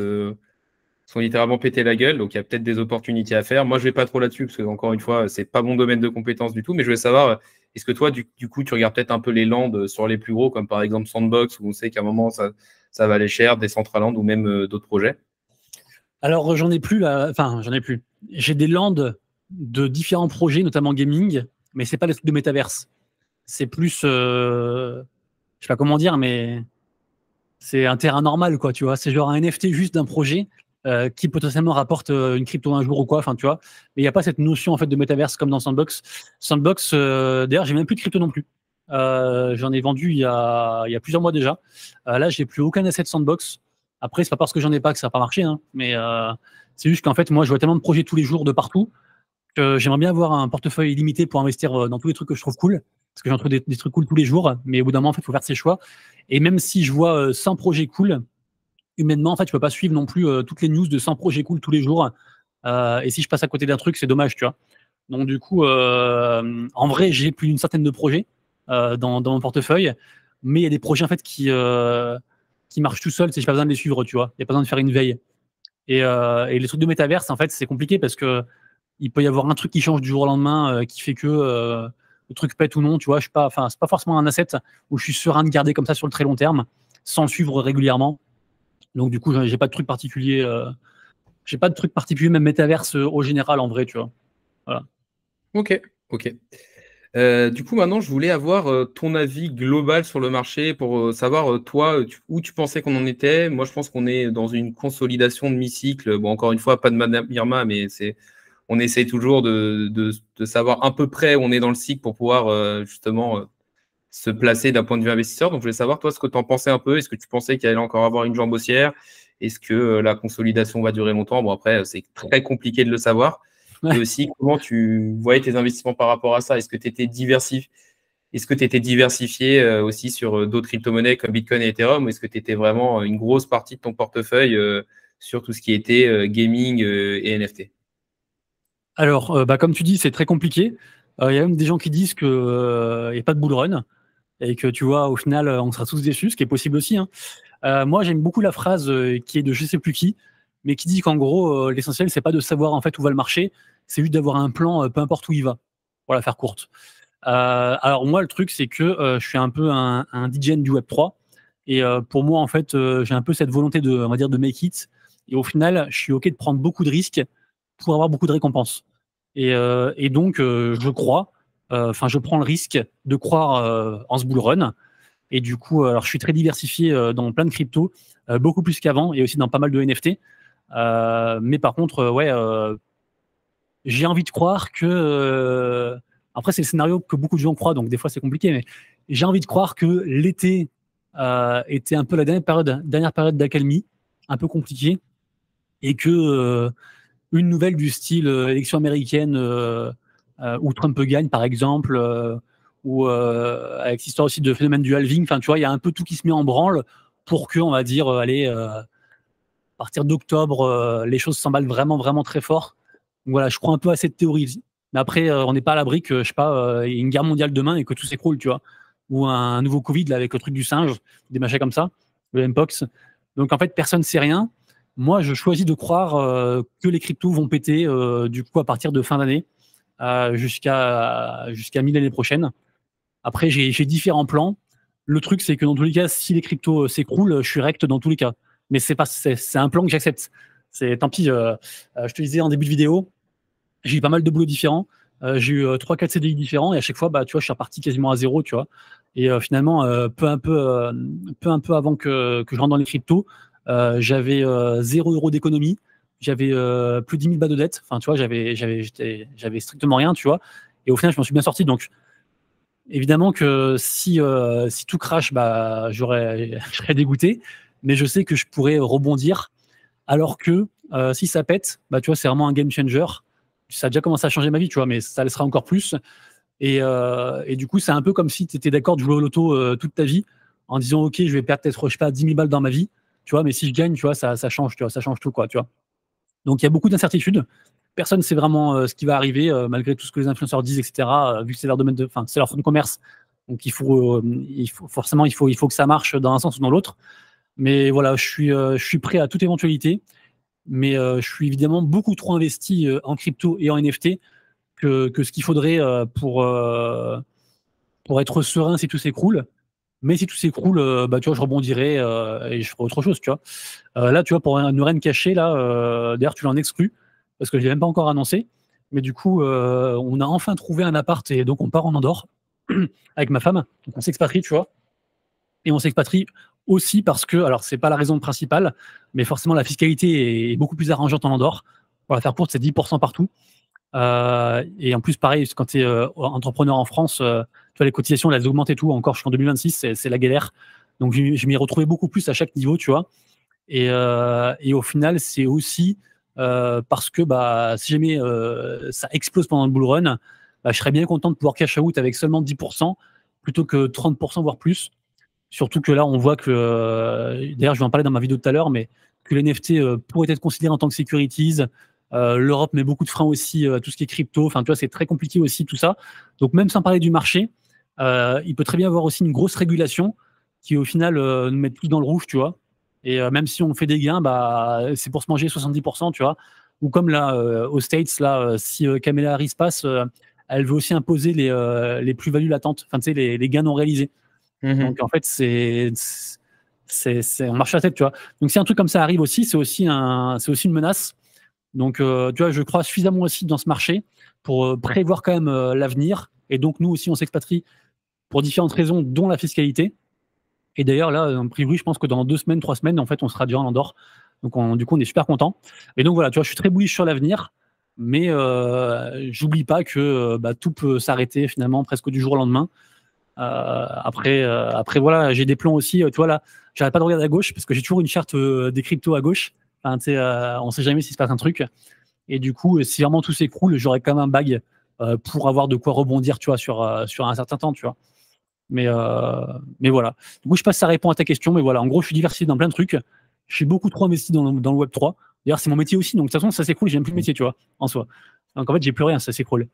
sont littéralement pété la gueule, donc il y a peut-être des opportunités à faire. Moi, je ne vais pas trop là-dessus, parce que encore une fois, ce n'est pas mon domaine de compétence du tout, mais je vais savoir, euh, est-ce que toi, du, coup, tu regardes peut-être un peu les landes euh, sur les plus gros, comme par exemple Sandbox, où on sait qu'à un moment, ça, ça aller cher, des centrales ou même euh, d'autres projets Alors, j'en ai plus, enfin, j'en ai plus. J'ai des landes de différents projets, notamment gaming, mais ce n'est pas des trucs de métaverse. C'est plus, je sais pas comment dire, mais c'est un terrain normal, quoi, tu vois. C'est genre un NFT juste d'un projet. Euh, qui potentiellement rapporte euh, une crypto un jour ou quoi. Enfin, tu vois. Mais il n'y a pas cette notion en fait de métaverse comme dans Sandbox. Sandbox, euh, d'ailleurs, j'ai même plus de crypto non plus. Euh, j'en ai vendu il y, a, il y a, plusieurs mois déjà. Euh, là, j'ai plus aucun asset Sandbox. Après, c'est pas parce que j'en ai pas que ça n'a pas marché, hein, mais c'est juste qu'en fait, moi, je vois tellement de projets tous les jours de partout que j'aimerais bien avoir un portefeuille illimité pour investir dans tous les trucs que je trouve cool parce que j'en trouve des, des, trucs cool tous les jours, mais au bout d'un moment, en fait, il faut faire ses choix. Et même si je vois 100 projets cool, humainement, en fait, je peux pas suivre non plus euh, toutes les news de 100 projets cool tous les jours. Euh, et si je passe à côté d'un truc, c'est dommage, tu vois. Donc, du coup, euh, en vrai, j'ai plus d'une centaine de projets dans, mon portefeuille, mais il y a des projets en fait qui, qui marchent tout seuls, Je n'ai pas besoin de les suivre, tu vois. Il n'y a pas besoin de faire une veille. Et, les trucs de métaverse, en fait, c'est compliqué parce que il peut y avoir un truc qui change du jour au lendemain qui fait que le truc pète ou non, tu vois. Je suis pas, enfin, c'est pas forcément un asset où je suis serein de garder comme ça sur le très long terme sans suivre régulièrement. Donc du coup, j'ai pas de truc particulier. Euh, j'ai pas de truc particulier, même métaverse euh, au général en vrai, tu vois. Voilà. Ok, ok. Euh, du coup, maintenant, je voulais avoir ton avis global sur le marché pour savoir, toi, où tu pensais qu'on en était. Moi, je pense qu'on est dans une consolidation de mi-cycle. Bon, encore une fois, pas de Madame Irma, mais c'est, on essaye toujours de, de, savoir à peu près où on est dans le cycle pour pouvoir justement se placer d'un point de vue investisseur. Donc, je voulais savoir, toi, ce que tu en pensais un peu. Est-ce que tu pensais qu'il allait encore avoir une jambe haussière Est-ce que euh, la consolidation va durer longtemps Bon, après, c'est très compliqué de le savoir. Et aussi, comment tu voyais tes investissements par rapport à ça Est-ce que tu étais diversifié est-ce que diversifié euh, aussi sur euh, d'autres crypto-monnaies comme Bitcoin et Ethereum ou est-ce que tu étais vraiment une grosse partie de ton portefeuille sur tout ce qui était gaming et NFT Alors, bah, comme tu dis, c'est très compliqué. Il y a même des gens qui disent qu'il n'y a pas de bull run et que tu vois, au final, euh, on sera tous déçus, ce qui est possible aussi. Hein. Euh, moi, j'aime beaucoup la phrase euh, qui est de je sais plus qui, mais qui dit qu'en gros, l'essentiel, c'est pas de savoir en fait où va le marché, c'est juste d'avoir un plan, peu importe où il va, pour la faire courte. alors moi, le truc, c'est que je suis un peu un, un DJ du Web 3, et pour moi, en fait, j'ai un peu cette volonté de, on va dire, de make it, et au final, je suis ok de prendre beaucoup de risques pour avoir beaucoup de récompenses. Et, et donc, je crois euh, enfin, je prends le risque de croire euh, en ce bull run. Et du coup, euh, alors, je suis très diversifié dans plein de cryptos, beaucoup plus qu'avant, et aussi dans pas mal de NFT. mais par contre, ouais, j'ai envie de croire que. après, c'est le scénario que beaucoup de gens croient, donc des fois c'est compliqué, mais j'ai envie de croire que l'été était un peu la dernière période, dernière période d'accalmie, un peu compliquée, et que une nouvelle du style élection américaine, euh, où Trump gagne, par exemple, euh, ou euh, avec cette histoire aussi de phénomène du halving. Enfin, tu vois, il y a un peu tout qui se met en branle pour que, on va dire, allez, à partir d'octobre, les choses s'emballent vraiment, vraiment très fort. Donc, voilà, je crois un peu à cette théorie. Mais après, on n'est pas à l'abri que, je sais pas, il y a une guerre mondiale demain et que tout s'écroule, tu vois. Ou un nouveau Covid, là, avec le truc du singe, des machins comme ça, le Mpox. Donc, en fait, personne ne sait rien. Moi, je choisis de croire que les cryptos vont péter, du coup, à partir de fin d'année jusqu'à jusqu'à mi l'année prochaine. Après, j'ai différents plans. Le truc, c'est que dans tous les cas, si les cryptos euh, s'écroulent, je suis rect dans tous les cas. Mais c'est pas, c'est un plan que j'accepte. C'est tant pis. Euh, euh, je te disais en début de vidéo, j'ai eu pas mal de boulots différents. j'ai eu trois, quatre CDI différents et à chaque fois, bah, tu vois, je suis reparti quasiment à zéro, tu vois. Et finalement, peu un peu, peu un peu avant que, que je rentre dans les cryptos, j'avais zéro euros d'économie j'avais euh, plus de 10 000 balles de dette. Enfin, tu vois, j'avais, j'avais, j'avais strictement rien, tu vois. Et au final, je m'en suis bien sorti. Donc, évidemment que si, euh, si tout crache, bah, j'aurais, dégoûté. Mais je sais que je pourrais rebondir. Alors que euh, si ça pète, bah, tu vois, c'est vraiment un game changer. Ça a déjà commencé à changer ma vie, tu vois, mais ça le sera encore plus. Et, et du coup, c'est un peu comme si tu étais d'accord de jouer au loto toute ta vie en disant, OK, je vais perdre peut-être, je sais pas, 10 000 balles dans ma vie tu vois mais si je gagne tu vois ça, ça change tu vois ça change tout quoi tu vois donc il y a beaucoup d'incertitudes. Personne ne sait vraiment euh, ce qui va arriver, euh, malgré tout ce que les influenceurs disent, etc. Euh, vu que c'est leur domaine de, c'est leur de commerce. Donc il faut, forcément, il faut, que ça marche dans un sens ou dans l'autre. Mais voilà, je suis, je suis prêt à toute éventualité. Mais je suis évidemment beaucoup trop investi en crypto et en NFT que, que ce qu'il faudrait pour, pour être serein si tout s'écroule. Mais si tout s'écroule, euh, bah, vois, je rebondirai euh, et je ferai autre chose, tu vois. Euh, là, tu vois, pour une reine cachée, là, d'ailleurs, tu l'en exclus parce que je ne l'ai même pas encore annoncé. Mais du coup, on a enfin trouvé un appart et donc on part en Andorre avec ma femme. Donc on s'expatrie, tu vois. Et on s'expatrie aussi parce que, alors ce n'est pas la raison principale, mais forcément la fiscalité est beaucoup plus arrangeante en Andorre. Pour la faire courte, c'est 10% partout. et en plus, pareil, quand tu es entrepreneur en France, tu les cotisations, elles augmentent et tout. Encore je suis en 2026, c'est la galère. Donc, je, m'y retrouvais beaucoup plus à chaque niveau, tu vois. Et, euh, au final, c'est aussi euh, parce que bah, si jamais euh, ça explose pendant le bull run, bah, je serais bien content de pouvoir cash out avec seulement 10% plutôt que 30%, voire plus. Surtout que là, on voit que, d'ailleurs, je vais en parler dans ma vidéo tout à l'heure, mais que les NFT pourrait être considéré en tant que securities. L'Europe met beaucoup de freins aussi à tout ce qui est crypto. Enfin, tu vois, c'est très compliqué aussi tout ça. Donc, même sans parler du marché, euh, il peut très bien avoir aussi une grosse régulation qui, au final, euh, nous met plus dans le rouge, tu vois. Et euh, même si on fait des gains, bah, c'est pour se manger 70%, tu vois. Ou comme là, aux States, là, si Camilla Kamala Harris passe, elle veut aussi imposer les, les plus-values latentes, enfin, tu sais, les, gains non réalisés. Mm-hmm. Donc, en fait, c'est. on marche la tête, tu vois. Donc, si un truc comme ça arrive aussi, c'est aussi, un, c'est aussi une menace. Donc, tu vois, je crois suffisamment aussi dans ce marché pour prévoir quand même l'avenir. Et donc, nous aussi, on s'expatrie pour différentes raisons, dont la fiscalité. Et d'ailleurs, là, un prix je pense que dans deux semaines, trois semaines, en fait, on sera durant en Donc, on, du coup, on est super content. Et donc, voilà, tu vois, je suis très bullish sur l'avenir, mais euh, j'oublie pas que euh, bah, tout peut s'arrêter finalement presque du jour au lendemain. Euh, après, après, voilà, j'ai des plans aussi. tu vois, là, j'arrête pas de regarder à gauche parce que j'ai toujours une charte des cryptos à gauche. Enfin, on sait jamais s'il se passe un truc. Et du coup, si vraiment tout s'écroule, j'aurai quand même un bag pour avoir de quoi rebondir, tu vois, sur, sur un certain temps, tu vois. Mais, euh, mais voilà. Du coup, je passe ça répond à ta question. Mais voilà, en gros, je suis diversifié dans plein de trucs. Je suis beaucoup trop investi dans le, Web 3. D'ailleurs, c'est mon métier aussi. Donc, de toute façon, ça s'écroule cool. même plus le métier, tu vois, en soi. Donc, en fait, j'ai plus rien. Ça s'écroule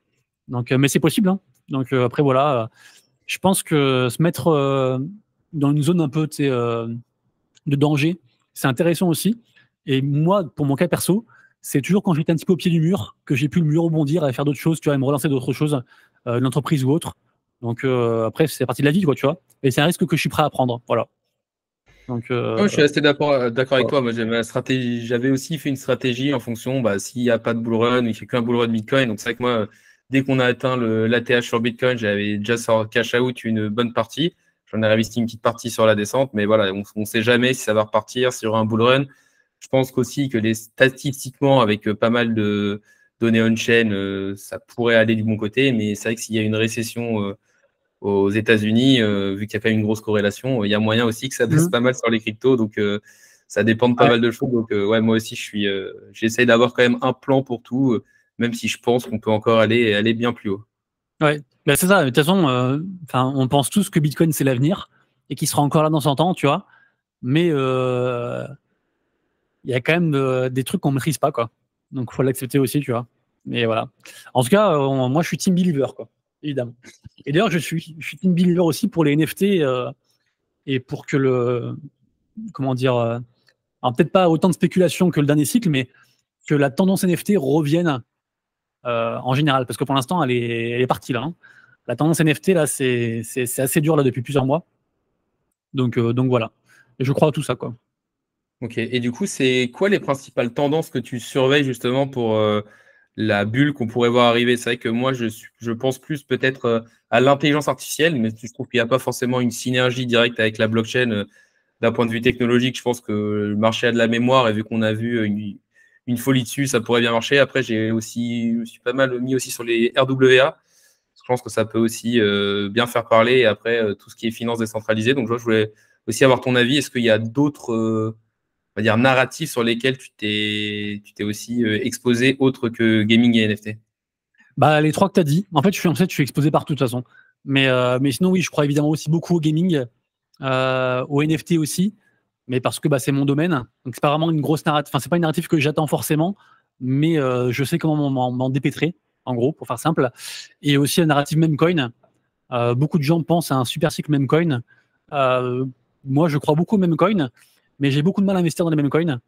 Donc, euh, mais c'est possible. Hein. Donc, euh, après, voilà. je pense que se mettre dans une zone un peu de danger, c'est intéressant aussi. Et moi, pour mon cas perso, c'est toujours quand j'étais un petit peu au pied du mur que j'ai pu le mur rebondir et faire d'autres choses, tu vois, et me relancer d'autres choses, l'entreprise ou autre. Donc euh, après, c'est partie de la vie, quoi, tu vois. Et c'est un risque que je suis prêt à prendre. Voilà. Donc, euh, je suis assez euh, d'accord avec toi. Moi, j'avais stratégie. J'avais aussi fait une stratégie en fonction, bah, s'il n'y a pas de bull run, il fait qu'un bull run Bitcoin. Donc, c'est vrai que moi, dès qu'on a atteint l'ATH sur Bitcoin, j'avais déjà sort cash out une bonne partie. J'en ai réinvesti une petite partie sur la descente, mais voilà, on ne sait jamais si ça va repartir, s'il y aura un bull run. Je pense qu'aussi que les statistiquement, avec pas mal de données on-chain, ça pourrait aller du bon côté, mais c'est vrai que s'il y a une récession aux États-Unis, euh, vu qu'il y a pas une grosse corrélation, euh, il y a moyen aussi que ça baisse mhm. pas mal sur les cryptos. Donc, euh, ça dépend de pas mal de choses. Donc, ouais, moi aussi, je suis, j'essaye d'avoir quand même un plan pour tout, même si je pense qu'on peut encore aller, aller bien plus haut. Ouais, bah, c'est ça. De toute façon, on pense tous que Bitcoin, c'est l'avenir et qu'il sera encore là dans 100 ans, tu vois. Mais il y a quand même des trucs qu'on ne maîtrise pas, quoi. Donc, faut l'accepter aussi, tu vois. Mais voilà. En tout cas, moi, je suis team believer, quoi évidemment. Et d'ailleurs, je suis, je suis team builder aussi pour les NFT euh, et pour que le. Comment dire euh, Alors, peut-être pas autant de spéculation que le dernier cycle, mais que la tendance NFT revienne euh, en général. Parce que pour l'instant, elle est, partie là. Hein. La tendance NFT, là, c'est, assez dur là depuis plusieurs mois. Donc, donc voilà. Et je crois à tout ça, quoi. Ok. Et du coup, c'est quoi les principales tendances que tu surveilles justement pour la bulle qu'on pourrait voir arriver. C'est vrai que moi, je, pense plus peut-être euh, à l'intelligence artificielle, mais je trouve qu'il n'y a pas forcément une synergie directe avec la blockchain. Euh, d'un point de vue technologique, je pense que le marché a de la mémoire et vu qu'on a vu euh, une, folie dessus, ça pourrait bien marcher. Après, j'ai aussi, je me suis pas mal mis aussi sur les RWA. je pense que ça peut aussi bien faire parler. après, tout ce qui est finance décentralisée. Donc, je, je voulais aussi avoir ton avis. Est-ce qu'il y a d'autres on va dire, narratifs sur lesquels tu t'es, tu t'es aussi euh, exposé autre que gaming et NFT bah, Les trois que tu as dit. En fait, je suis, en fait, je suis exposé partout de toute façon. Mais, euh, mais sinon, oui, je crois évidemment aussi beaucoup au gaming, euh, au NFT aussi, mais parce que bah, c'est mon domaine. Donc, c'est pas vraiment une grosse narrative. Enfin, c'est pas une narrative que j'attends forcément, mais je sais comment m'en, dépêtrer, en gros, pour faire simple. Et aussi la narrative Memecoin. beaucoup de gens pensent à un super cycle Memecoin. moi, je crois beaucoup au coin mais j'ai beaucoup de mal à investir dans les mêmes coins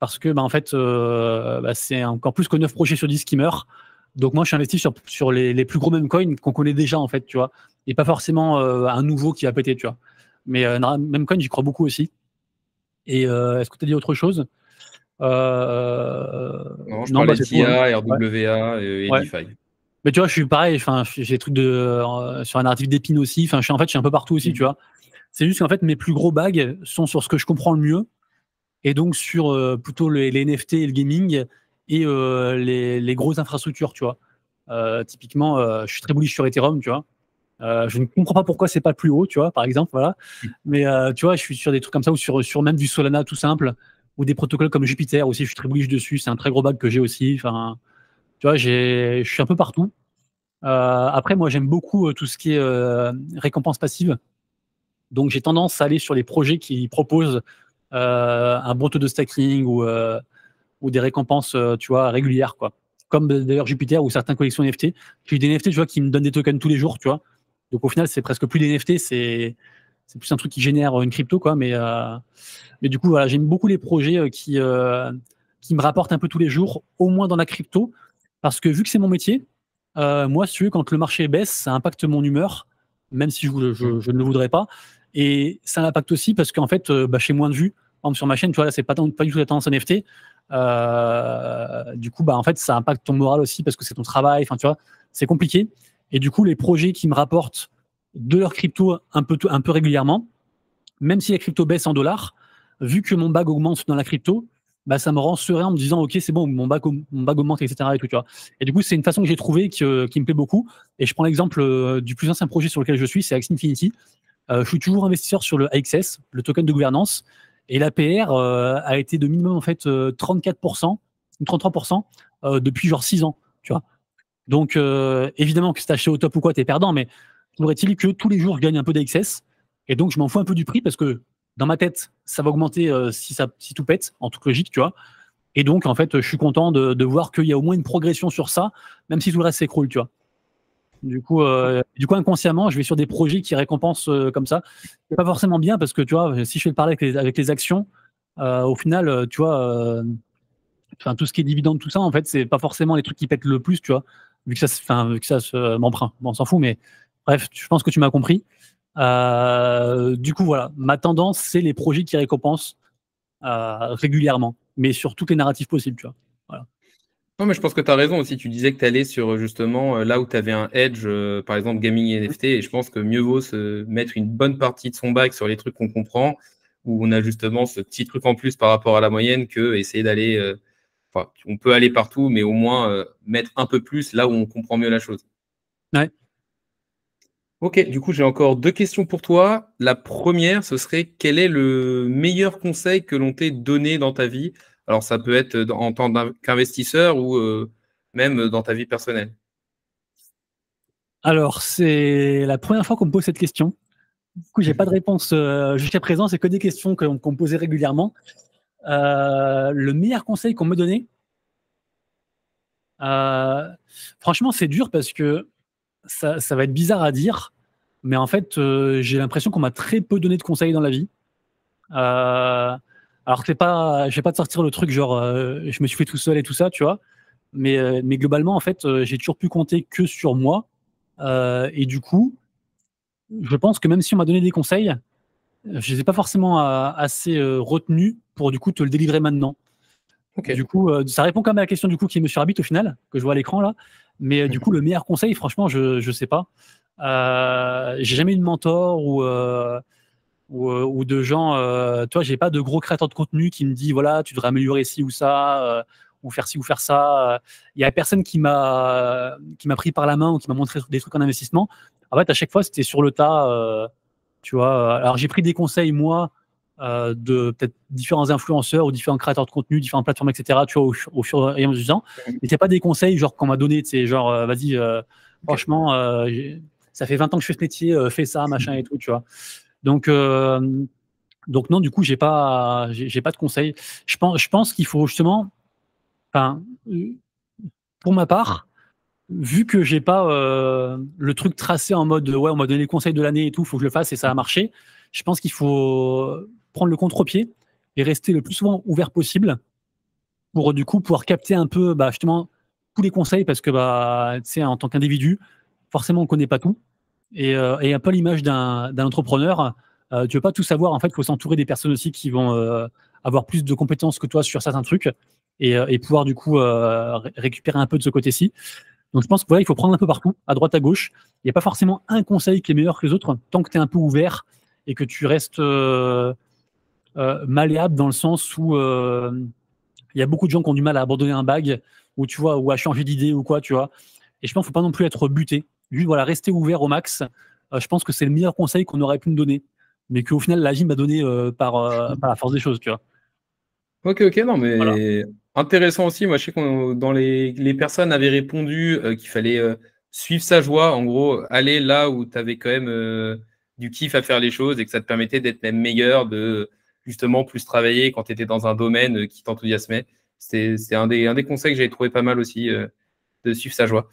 parce que bah, en fait, euh, bah, c'est encore plus que 9 projets sur 10 qui meurent. Donc moi, je suis investi sur, sur les, plus gros même coins qu'on connaît déjà en fait, tu vois, et pas forcément euh, un nouveau qui va péter, tu vois. Mais euh, même coin, j'y crois beaucoup aussi. Et est-ce que tu as dit autre chose Non, je parlais RWA bah, hein. et, DeFi. Mais tu vois, je suis pareil, j'ai des trucs de, sur un article d'épine aussi, enfin, je suis, en fait, je suis un peu partout aussi, mm. tu vois. C'est juste qu'en fait, mes plus gros bagues sont sur ce que je comprends le mieux, et donc sur euh, plutôt les, NFT et le gaming et euh, les, grosses infrastructures, tu vois. Euh, typiquement, je suis très bullish sur Ethereum, tu vois. je ne comprends pas pourquoi c'est pas le plus haut, tu vois, par exemple, voilà. Hmm. Mais tu vois, je suis sur des trucs comme ça ou sur, même du Solana tout simple ou des protocoles comme Jupiter aussi. Je suis très bullish dessus. C'est un très gros bug que j'ai aussi. Enfin, tu vois, je suis un peu partout. après, moi, j'aime beaucoup tout ce qui est récompense passive. Donc j'ai tendance à aller sur les projets qui proposent euh, un bon taux de stacking ou, euh, ou des récompenses euh, tu vois, régulières. Quoi. Comme d'ailleurs Jupiter ou certaines collections NFT. J'ai des NFT tu vois, qui me donnent des tokens tous les jours. Tu vois. Donc au final, c'est presque plus des NFT, c'est c'est plus un truc qui génère une crypto quoi mais mais du coup j'aime beaucoup les projets qui qui me rapportent un peu tous les jours au moins dans la crypto parce que vu que c'est mon métier moi si quand le marché baisse ça impacte mon humeur même si je, je ne le voudrais pas et ça impact aussi parce qu'en fait, euh, bah, chez moins de vues, sur ma chaîne, tu vois, là, c'est pas, pas du tout la tendance NFT. Euh, du coup, bah, en fait, ça impacte ton moral aussi parce que c'est ton travail. Enfin, tu vois, c'est compliqué. Et du coup, les projets qui me rapportent de leur crypto un peu, un peu régulièrement, même si la crypto baisse en dollars, vu que mon bag augmente dans la crypto, bah, ça me rend serein en me disant, OK, c'est bon, mon bag, augmente, etc. Et, tout, tu vois. et du coup, c'est une façon que j'ai trouvée qui, euh, qui, me plaît beaucoup. Et je prends l'exemple du plus ancien projet sur lequel je suis, c'est Axie Infinity. Euh, je suis toujours investisseur sur le AXS, le token de gouvernance, et l'APR euh, a été de minimum en fait 34%, euh, 33% depuis genre 6 ans, tu vois. Donc, évidemment que si acheté au top ou quoi, t'es perdant, mais aurait il que tous les jours, je gagne un peu d'AXS, et donc je m'en fous un peu du prix parce que dans ma tête, ça va augmenter si, ça, tout pète, en toute logique, tu vois. Et donc, en fait, je suis content de, de voir qu'il y a au moins une progression sur ça, même si tout le reste s'écroule, tu vois. Du coup, euh, du coup, inconsciemment, je vais sur des projets qui récompensent euh, comme ça. C'est pas forcément bien parce que tu vois, si je fais le parallèle avec les, actions, euh, au final, tu vois, tout ce qui est dividende, tout ça, en fait, c'est pas forcément les trucs qui pètent le plus, tu vois, vu que ça, vu que ça Bon, on s'en fout, mais bref, je pense que tu m'as compris. du coup, voilà, ma tendance, c'est les projets qui récompensent régulièrement, mais sur toutes les narratives possibles, tu vois. Non, mais je pense que tu as raison aussi. Tu disais que tu allais sur justement euh, là où tu avais un edge, euh, par exemple gaming et NFT, et je pense que mieux vaut se mettre une bonne partie de son bac sur les trucs qu'on comprend, où on a justement ce petit truc en plus par rapport à la moyenne, que essayer d'aller. Euh, enfin, on peut aller partout, mais au moins mettre un peu plus là où on comprend mieux la chose. Ouais. Ok, du coup, j'ai encore deux questions pour toi. La première, ce serait quel est le meilleur conseil que l'on t'ait donné dans ta vie alors, ça peut être en tant qu'investisseur ou euh, même dans ta vie personnelle. Alors, c'est la première fois qu'on me pose cette question. Du coup, j'ai pas de réponse euh, jusqu'à présent. C'est que des questions qu'on me posait régulièrement. Euh, le meilleur conseil qu'on me donnait, franchement, c'est dur parce que ça, va être bizarre à dire, mais en fait, j'ai l'impression qu'on m'a très peu donné de conseils dans la vie. Alors c'est pas, j'ai vais pas te sortir le truc genre, euh, je me suis fait tout seul et tout ça, tu vois. Mais, euh, mais globalement, en fait, euh, j'ai toujours pu compter que sur moi. et du coup, je pense que même si on m'a donné des conseils, je les ai pas forcément assez retenus pour du coup te le délivrer maintenant. Ok. Du coup, ça répond quand même à la question du coup qui me surhabite au final, que je vois à l'écran là. Mais du mhm. coup, le meilleur conseil, franchement, je ne sais pas. j'ai jamais eu de mentor ou ou, euh, ou de gens, euh, toi, j'ai pas de gros créateurs de contenu qui me dit voilà, tu devrais améliorer ci ou ça, euh, ou faire ci ou faire ça. Euh. Il y a personne qui m'a qui m'a pris par la main ou qui m'a montré des trucs en investissement. En fait, à chaque fois, c'était sur le tas, tu vois. Alors j'ai pris des conseils moi de peut-être différents influenceurs ou différents créateurs de contenu, différentes plateformes, etc. Tu vois, au, fur et à mesure du Mais pas des conseils genre qu'on m'a donné, tu genre vas-y, franchement ça fait 20 ans que je fais ce métier, fais ça, machin et tout, tu vois. Donc, euh, donc non, du coup, j'ai pas, j'ai pas de conseils. Je pense, je pense qu'il faut justement, pour ma part, vu que j'ai pas euh, le truc tracé en mode, ouais, on m'a donné les conseils de l'année et tout, il faut que je le fasse et ça a marché. Je pense qu'il faut prendre le contre-pied et rester le plus souvent ouvert possible pour du coup pouvoir capter un peu, bah, justement tous les conseils parce que bah, en tant qu'individu, forcément, on connaît pas tout. Euh, et, un peu l'image d'un entrepreneur. Euh, tu ne veux pas tout savoir. En fait, il faut s'entourer des personnes aussi qui vont euh, avoir plus de compétences que toi sur certains trucs et, pouvoir du coup récupérer un peu de ce côté-ci. Donc, je pense qu'il voilà, faut prendre un peu partout, à droite, à gauche. Il n'y a pas forcément un conseil qui est meilleur que les autres, tant que tu es un peu ouvert et que tu restes malléable dans le sens où il y a beaucoup de gens qui ont du mal à abandonner un bague ou tu vois ou à changer d'idée ou quoi, tu vois. Et je pense qu'il ne faut pas non plus être buté lui voilà, rester ouvert au max. Euh, je pense que c'est le meilleur conseil qu'on aurait pu me donner, mais qu'au final, la vie m'a donné euh, euh, par, la force des choses, tu vois. Ok, ok, non, mais intéressant aussi. Moi, je sais que dans les, personnes avaient répondu qu'il fallait suivre sa joie, en gros, aller là où tu avais quand même du kiff à faire les choses et que ça te permettait d'être même meilleur, de justement plus travailler quand tu étais dans un domaine qui t'enthousiasmait. C'est un des, conseils que j'avais trouvé pas mal aussi, de suivre sa joie.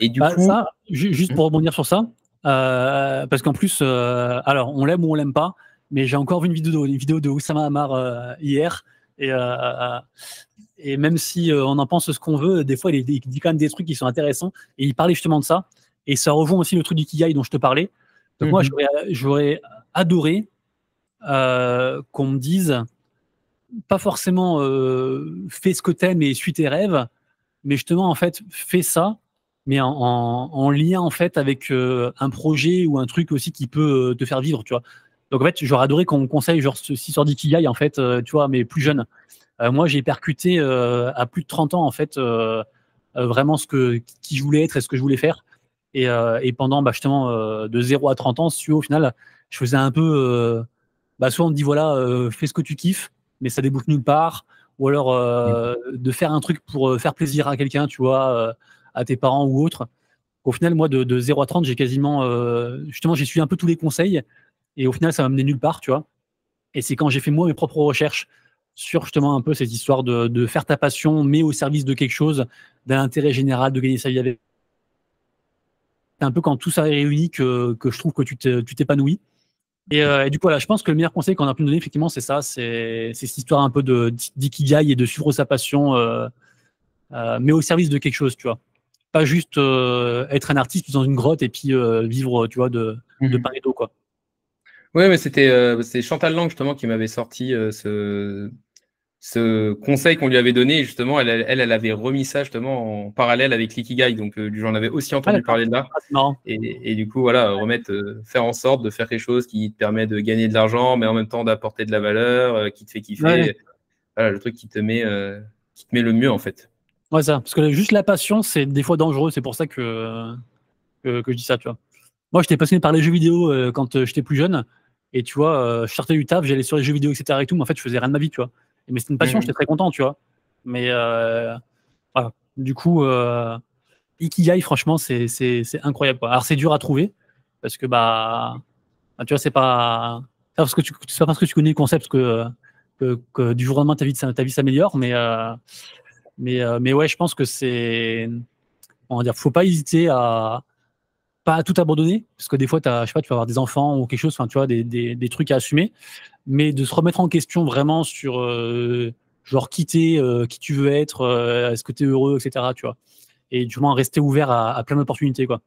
Et du bah, coup. juste mmh. pour rebondir sur ça, euh, parce qu'en plus, euh, alors on l'aime ou on l'aime pas, mais j'ai encore vu une vidéo, une vidéo de Oussama Hamar euh, hier. Et, et même si on en pense ce qu'on veut, des fois il, dit quand même des trucs qui sont intéressants. Et il parlait justement de ça. Et ça rejoint aussi le truc du Kigai dont je te parlais. Donc moi, mmh j'aurais adoré qu'on me dise pas forcément fais ce que t'aimes et suis tes rêves, mais justement en fait fais ça mais en, lien en fait avec euh, un projet ou un truc aussi qui peut euh, te faire vivre, tu vois. Donc en fait, j'aurais adoré qu'on me conseille genre ce qu'il y d'ikigai en fait, euh, tu vois, mais plus jeune. moi, j'ai percuté à plus de 30 ans en fait vraiment ce que qui je voulais être et ce que je voulais faire. Et, et pendant bah, justement de 0 à 30 ans, si au final, je faisais un peu bah, soit on me dit voilà, fais ce que tu kiffes, mais ça débouche nulle part ou alors mmh. de faire un truc pour faire plaisir à quelqu'un, tu vois, à tes parents ou autres. Au final, moi, de, 0 à 30, j'ai quasiment. Euh, justement, j'ai suivi un peu tous les conseils. Et au final, ça m'a mené nulle part, tu vois. Et c'est quand j'ai fait moi mes propres recherches sur justement un peu cette histoire de, faire ta passion, mais au service de quelque chose, d'un intérêt général, de gagner sa vie avec. C'est un peu quand tout ça est réuni que, que je trouve que tu t'épanouis. Euh, et, du coup, là, je pense que le meilleur conseil qu'on a pu nous donner, effectivement, c'est ça, c'est cette histoire un peu d'ikigai et de suivre sa passion, euh, mais au service de quelque chose, tu vois pas juste euh, être un artiste dans une grotte et puis euh, vivre, tu vois, de, de mhm. pain d'eau, quoi. Oui, mais c'était euh, c'est Chantal Lang justement qui m'avait sorti ce, ce conseil qu'on lui avait donné. justement, elle, elle, avait remis ça justement en parallèle avec l'ikigai. Donc, j'en avais aussi ah, entendu parler de là. Ah, et, du coup, voilà, remettre, faire en sorte de faire quelque chose qui te permet de gagner de l'argent, mais en même temps d'apporter de la valeur, qui te fait kiffer. Voilà, le truc qui te met, qui te met le mieux en fait. Ouais, ça. Parce que juste la passion, c'est des fois dangereux. C'est pour ça que, euh, que, je dis ça, tu vois. Moi, j'étais passionné par les jeux vidéo euh, quand euh, j'étais plus jeune. Et tu vois, je sortais du taf, j'allais sur les jeux vidéo, etc. Et tout, mais en fait, je faisais rien de ma vie, tu vois. Mais c'était une passion, mmh. j'étais très content, tu vois. Mais voilà. Du coup, Ikigai, franchement, c'est incroyable. Alors, c'est dur à trouver parce que, bah, bah tu vois, c'est pas. Parce que tu, pas parce que tu connais le concept que, du jour au lendemain, ta vie, ta vie s'améliore, mais mais, euh, mais ouais, je pense que c'est. On va dire, faut pas hésiter à pas tout abandonner, parce que des fois, as, je sais pas, tu vas avoir des enfants ou quelque chose, enfin, tu vois, des, des, des, trucs à assumer, mais de se remettre en question vraiment sur, euh, genre, quitter euh, qui tu veux être, est-ce que tu es heureux, etc., tu vois. Et du moins, rester ouvert à, plein d'opportunités, quoi.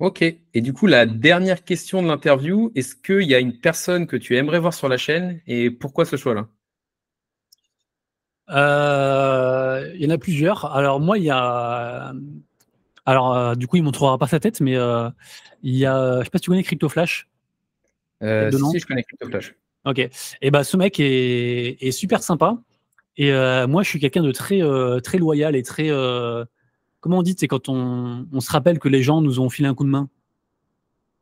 Ok. Et du coup, la dernière question de l'interview, est-ce qu'il y a une personne que tu aimerais voir sur la chaîne et pourquoi ce choix-là euh, il y en a plusieurs. Alors moi, il y a... Alors euh, du coup, il ne montrera pas sa tête, mais euh, il y a... Je ne sais pas si tu connais CryptoFlash. Euh, si, je connais CryptoFlash. Ok. Et eh ben ce mec est, super sympa. Et moi, je suis quelqu'un de très, très loyal et très... Comment on dit C'est quand on, on, se rappelle que les gens nous ont filé un coup de main.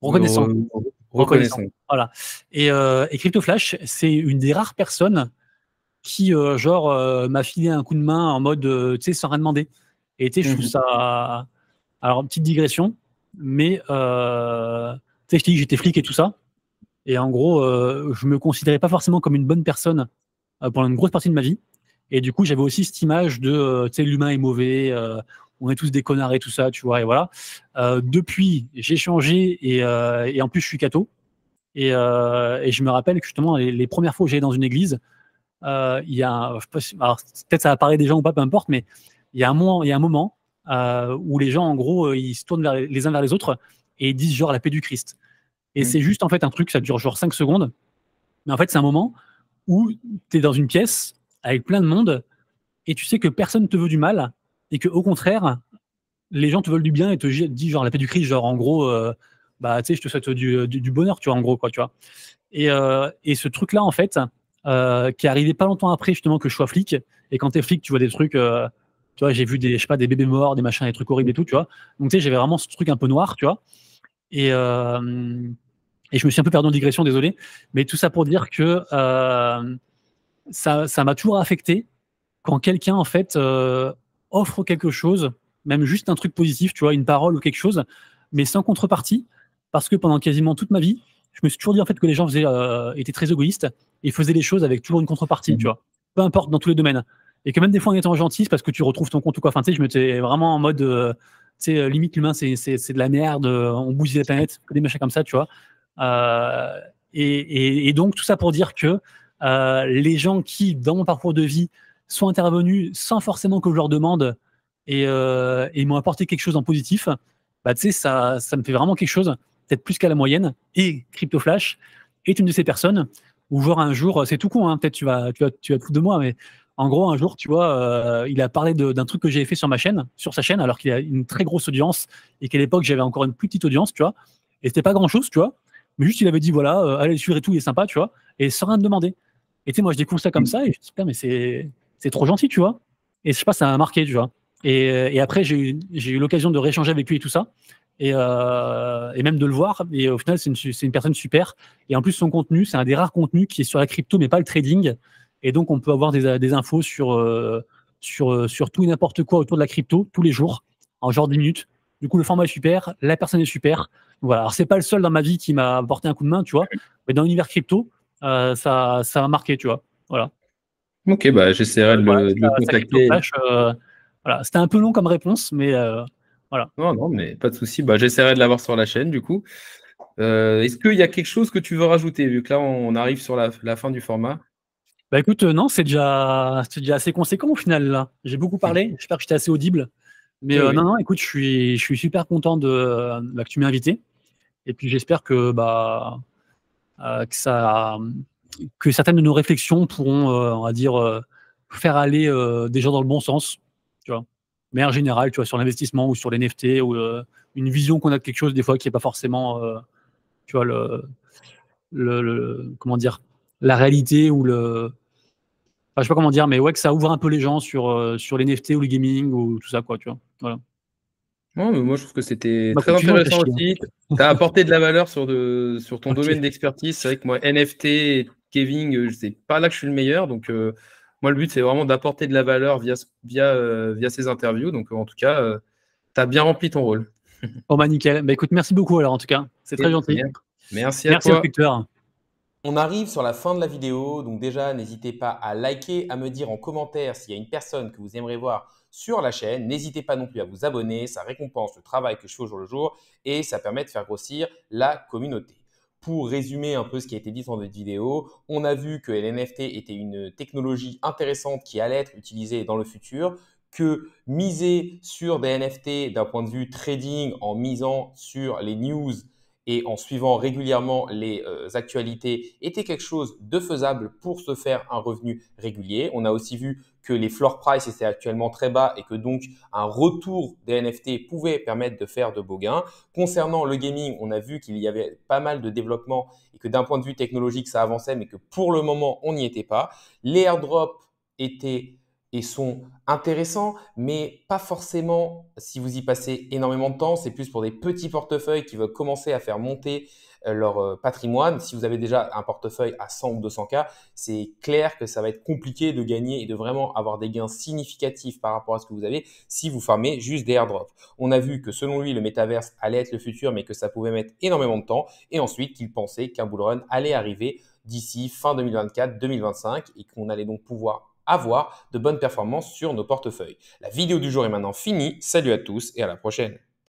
Reconnaissant. Reconnaissant. Voilà. Et, et CryptoFlash, c'est une des rares personnes qui, euh, genre, euh, m'a filé un coup de main en mode, euh, tu sais, sans rien demander. Et tu sais, je trouve mhm. ça. Alors, petite digression, mais euh, tu sais, je dis j'étais flic et tout ça. Et en gros, je me considérais pas forcément comme une bonne personne pendant une grosse partie de ma vie. Et du coup, j'avais aussi cette image de, tu sais, l'humain est mauvais, on est tous des connards et tout ça, tu vois, et voilà. depuis, j'ai changé et, en plus, je suis catho. Et, je me rappelle que justement, les, premières fois que j'allais dans une église, euh, il y a, peut-être ça apparaît des gens ou pas, peu importe, mais il y a un moment, il un moment euh, où les gens, en gros, euh, ils se tournent vers les, uns vers les autres et disent genre la paix du Christ. Et mmh. c'est juste en fait un truc, ça dure genre 5 secondes, mais en fait c'est un moment où tu es dans une pièce avec plein de monde et tu sais que personne te veut du mal et que au contraire, les gens te veulent du bien et te disent genre la paix du Christ, genre en gros, bah tu sais, je te souhaite du, bonheur, tu vois, en gros, quoi, tu vois. Et, et ce truc-là, en fait, euh, qui est arrivé pas longtemps après justement que je sois flic. Et quand t'es flic, tu vois des trucs, euh, tu vois, j'ai vu des, je sais pas, des bébés morts, des machins, des trucs horribles et tout, tu vois. Donc tu sais, j'avais vraiment ce truc un peu noir, tu vois. Et, euh, et je me suis un peu perdu en digression, désolé. Mais tout ça pour dire que ça, ça m'a toujours affecté quand quelqu'un en fait offre quelque chose, même juste un truc positif, tu vois, une parole ou quelque chose, mais sans contrepartie, parce que pendant quasiment toute ma vie, je me suis toujours dit en fait que les gens étaient très égoïstes et faisait les choses avec toujours une contrepartie, tu mhm. vois. Peu importe dans tous les domaines. Et que même des fois en étant gentil, c'est parce que tu retrouves ton compte ou quoi. Enfin, tu sais, je m'étais vraiment en mode, euh, tu sais, euh, limite l'humain, c'est de la merde, euh, on bousille la planète, des machins comme ça, tu vois. et, donc, tout ça pour dire que les gens qui, dans mon parcours de vie, sont intervenus sans forcément que je leur demande et, m'ont apporté quelque chose en positif, bah, tu sais, ça, ça me fait vraiment quelque chose, peut-être plus qu'à la moyenne. Et Crypto Flash est une de ces personnes. Ou voir un jour, c'est tout con, hein, peut-être tu vas, tu, vas, tu vas tout de moi, mais en gros, un jour, tu vois, euh, il a parlé d'un truc que j'ai fait sur ma chaîne, sur sa chaîne, alors qu'il a une très grosse audience et qu'à l'époque, j'avais encore une plus petite audience, tu vois. Et c'était pas grand chose, tu vois. Mais juste, il avait dit, voilà, euh, allez suivre et tout, il est sympa, tu vois. Et sans rien demander. Et tu sais, moi, je découvre ça comme mm. ça et je me dis, mais c'est trop gentil, tu vois. Et je sais pas, ça m'a marqué, tu vois. Et, après, j'ai eu, eu l'occasion de rééchanger avec lui et tout ça. Euh, et, même de le voir. Et au final, c'est une, personne super. Et en plus, son contenu, c'est un des rares contenus qui est sur la crypto, mais pas le trading. Et donc, on peut avoir des, infos sur, euh, euh, sur, tout et n'importe quoi autour de la crypto tous les jours, en genre 10 minutes. Du coup, le format est super, la personne est super. Voilà. Alors, c'est pas le seul dans ma vie qui m'a apporté un coup de main, tu vois. Mais dans l'univers crypto, ça, ça m'a marqué, tu vois. Voilà. Ok, bah, j'essaierai de le, contacter. C'était un peu long comme réponse, mais non, non, mais pas de souci. Bah, j'essaierai de l'avoir sur la chaîne, du coup. Euh, est-ce qu'il y a quelque chose que tu veux rajouter, vu que là, on arrive sur la, fin du format Bah écoute, euh, non, c'est déjà, déjà assez conséquent au final, J'ai beaucoup parlé, mm. j'espère que j'étais assez audible. Mais eh euh, non, non, écoute, je suis, je suis super content de, bah, que tu m'aies invité. Et puis j'espère que, bah, que certaines de nos réflexions pourront, on va dire, faire aller des gens dans le bon sens. Tu vois mais en général, tu vois, sur l'investissement ou sur les NFT ou euh, une vision qu'on a de quelque chose des fois qui n'est pas forcément, euh, tu vois, le, le, comment dire, la réalité ou le, je sais pas comment dire, mais ouais, que ça ouvre un peu les gens sur euh, sur les NFT ou le gaming ou tout ça, quoi, tu vois. Voilà. mais moi je trouve que c'était bah, très intéressant aussi. Tu as apporté de la valeur sur, de, sur ton domaine d'expertise. C'est vrai que moi, NFT, gaming, je sais pas là que je suis le meilleur. Donc, moi, le but, c'est vraiment d'apporter de la valeur via, via, euh, via ces interviews. Donc, euh, en tout cas, euh, tu as bien rempli ton rôle. oh, bah, nickel. Bah, écoute, merci beaucoup, alors, en tout cas. C'est très gentil. Merci à merci toi. on arrive sur la fin de la vidéo, donc déjà n'hésitez pas à liker, à me dire en commentaire s'il y a une personne que vous aimeriez voir sur la chaîne. N'hésitez pas non plus à vous abonner, ça récompense le travail que je fais au jour le jour et ça permet de faire grossir la communauté pour résumer un peu ce qui a été dit dans cette vidéo, on a vu que les NFT était une technologie intéressante qui allait être utilisée dans le futur, que miser sur des NFT d'un point de vue trading en misant sur les news et en suivant régulièrement les euh, actualités était quelque chose de faisable pour se faire un revenu régulier. On a aussi vu que les floor price étaient actuellement très bas et que donc un retour des NFT pouvait permettre de faire de beaux gains. Concernant le gaming, on a vu qu'il y avait pas mal de développement et que d'un point de vue technologique, ça avançait, mais que pour le moment, on n'y était pas. Les airdrops étaient et sont intéressants, mais pas forcément si vous y passez énormément de temps. C'est plus pour des petits portefeuilles qui veulent commencer à faire monter euh, leur euh, patrimoine. Si vous avez déjà un portefeuille à 100 ou 200K, c'est clair que ça va être compliqué de gagner et de vraiment avoir des gains significatifs par rapport à ce que vous avez si vous farmez juste des airdrops. On a vu que selon lui, le métaverse allait être le futur, mais que ça pouvait mettre énormément de temps. Et ensuite, qu'il pensait qu'un bull run allait arriver d'ici fin 2024-2025 et qu'on allait donc pouvoir avoir de bonnes performances sur nos portefeuilles. La vidéo du jour est maintenant finie. Salut à tous et à la prochaine.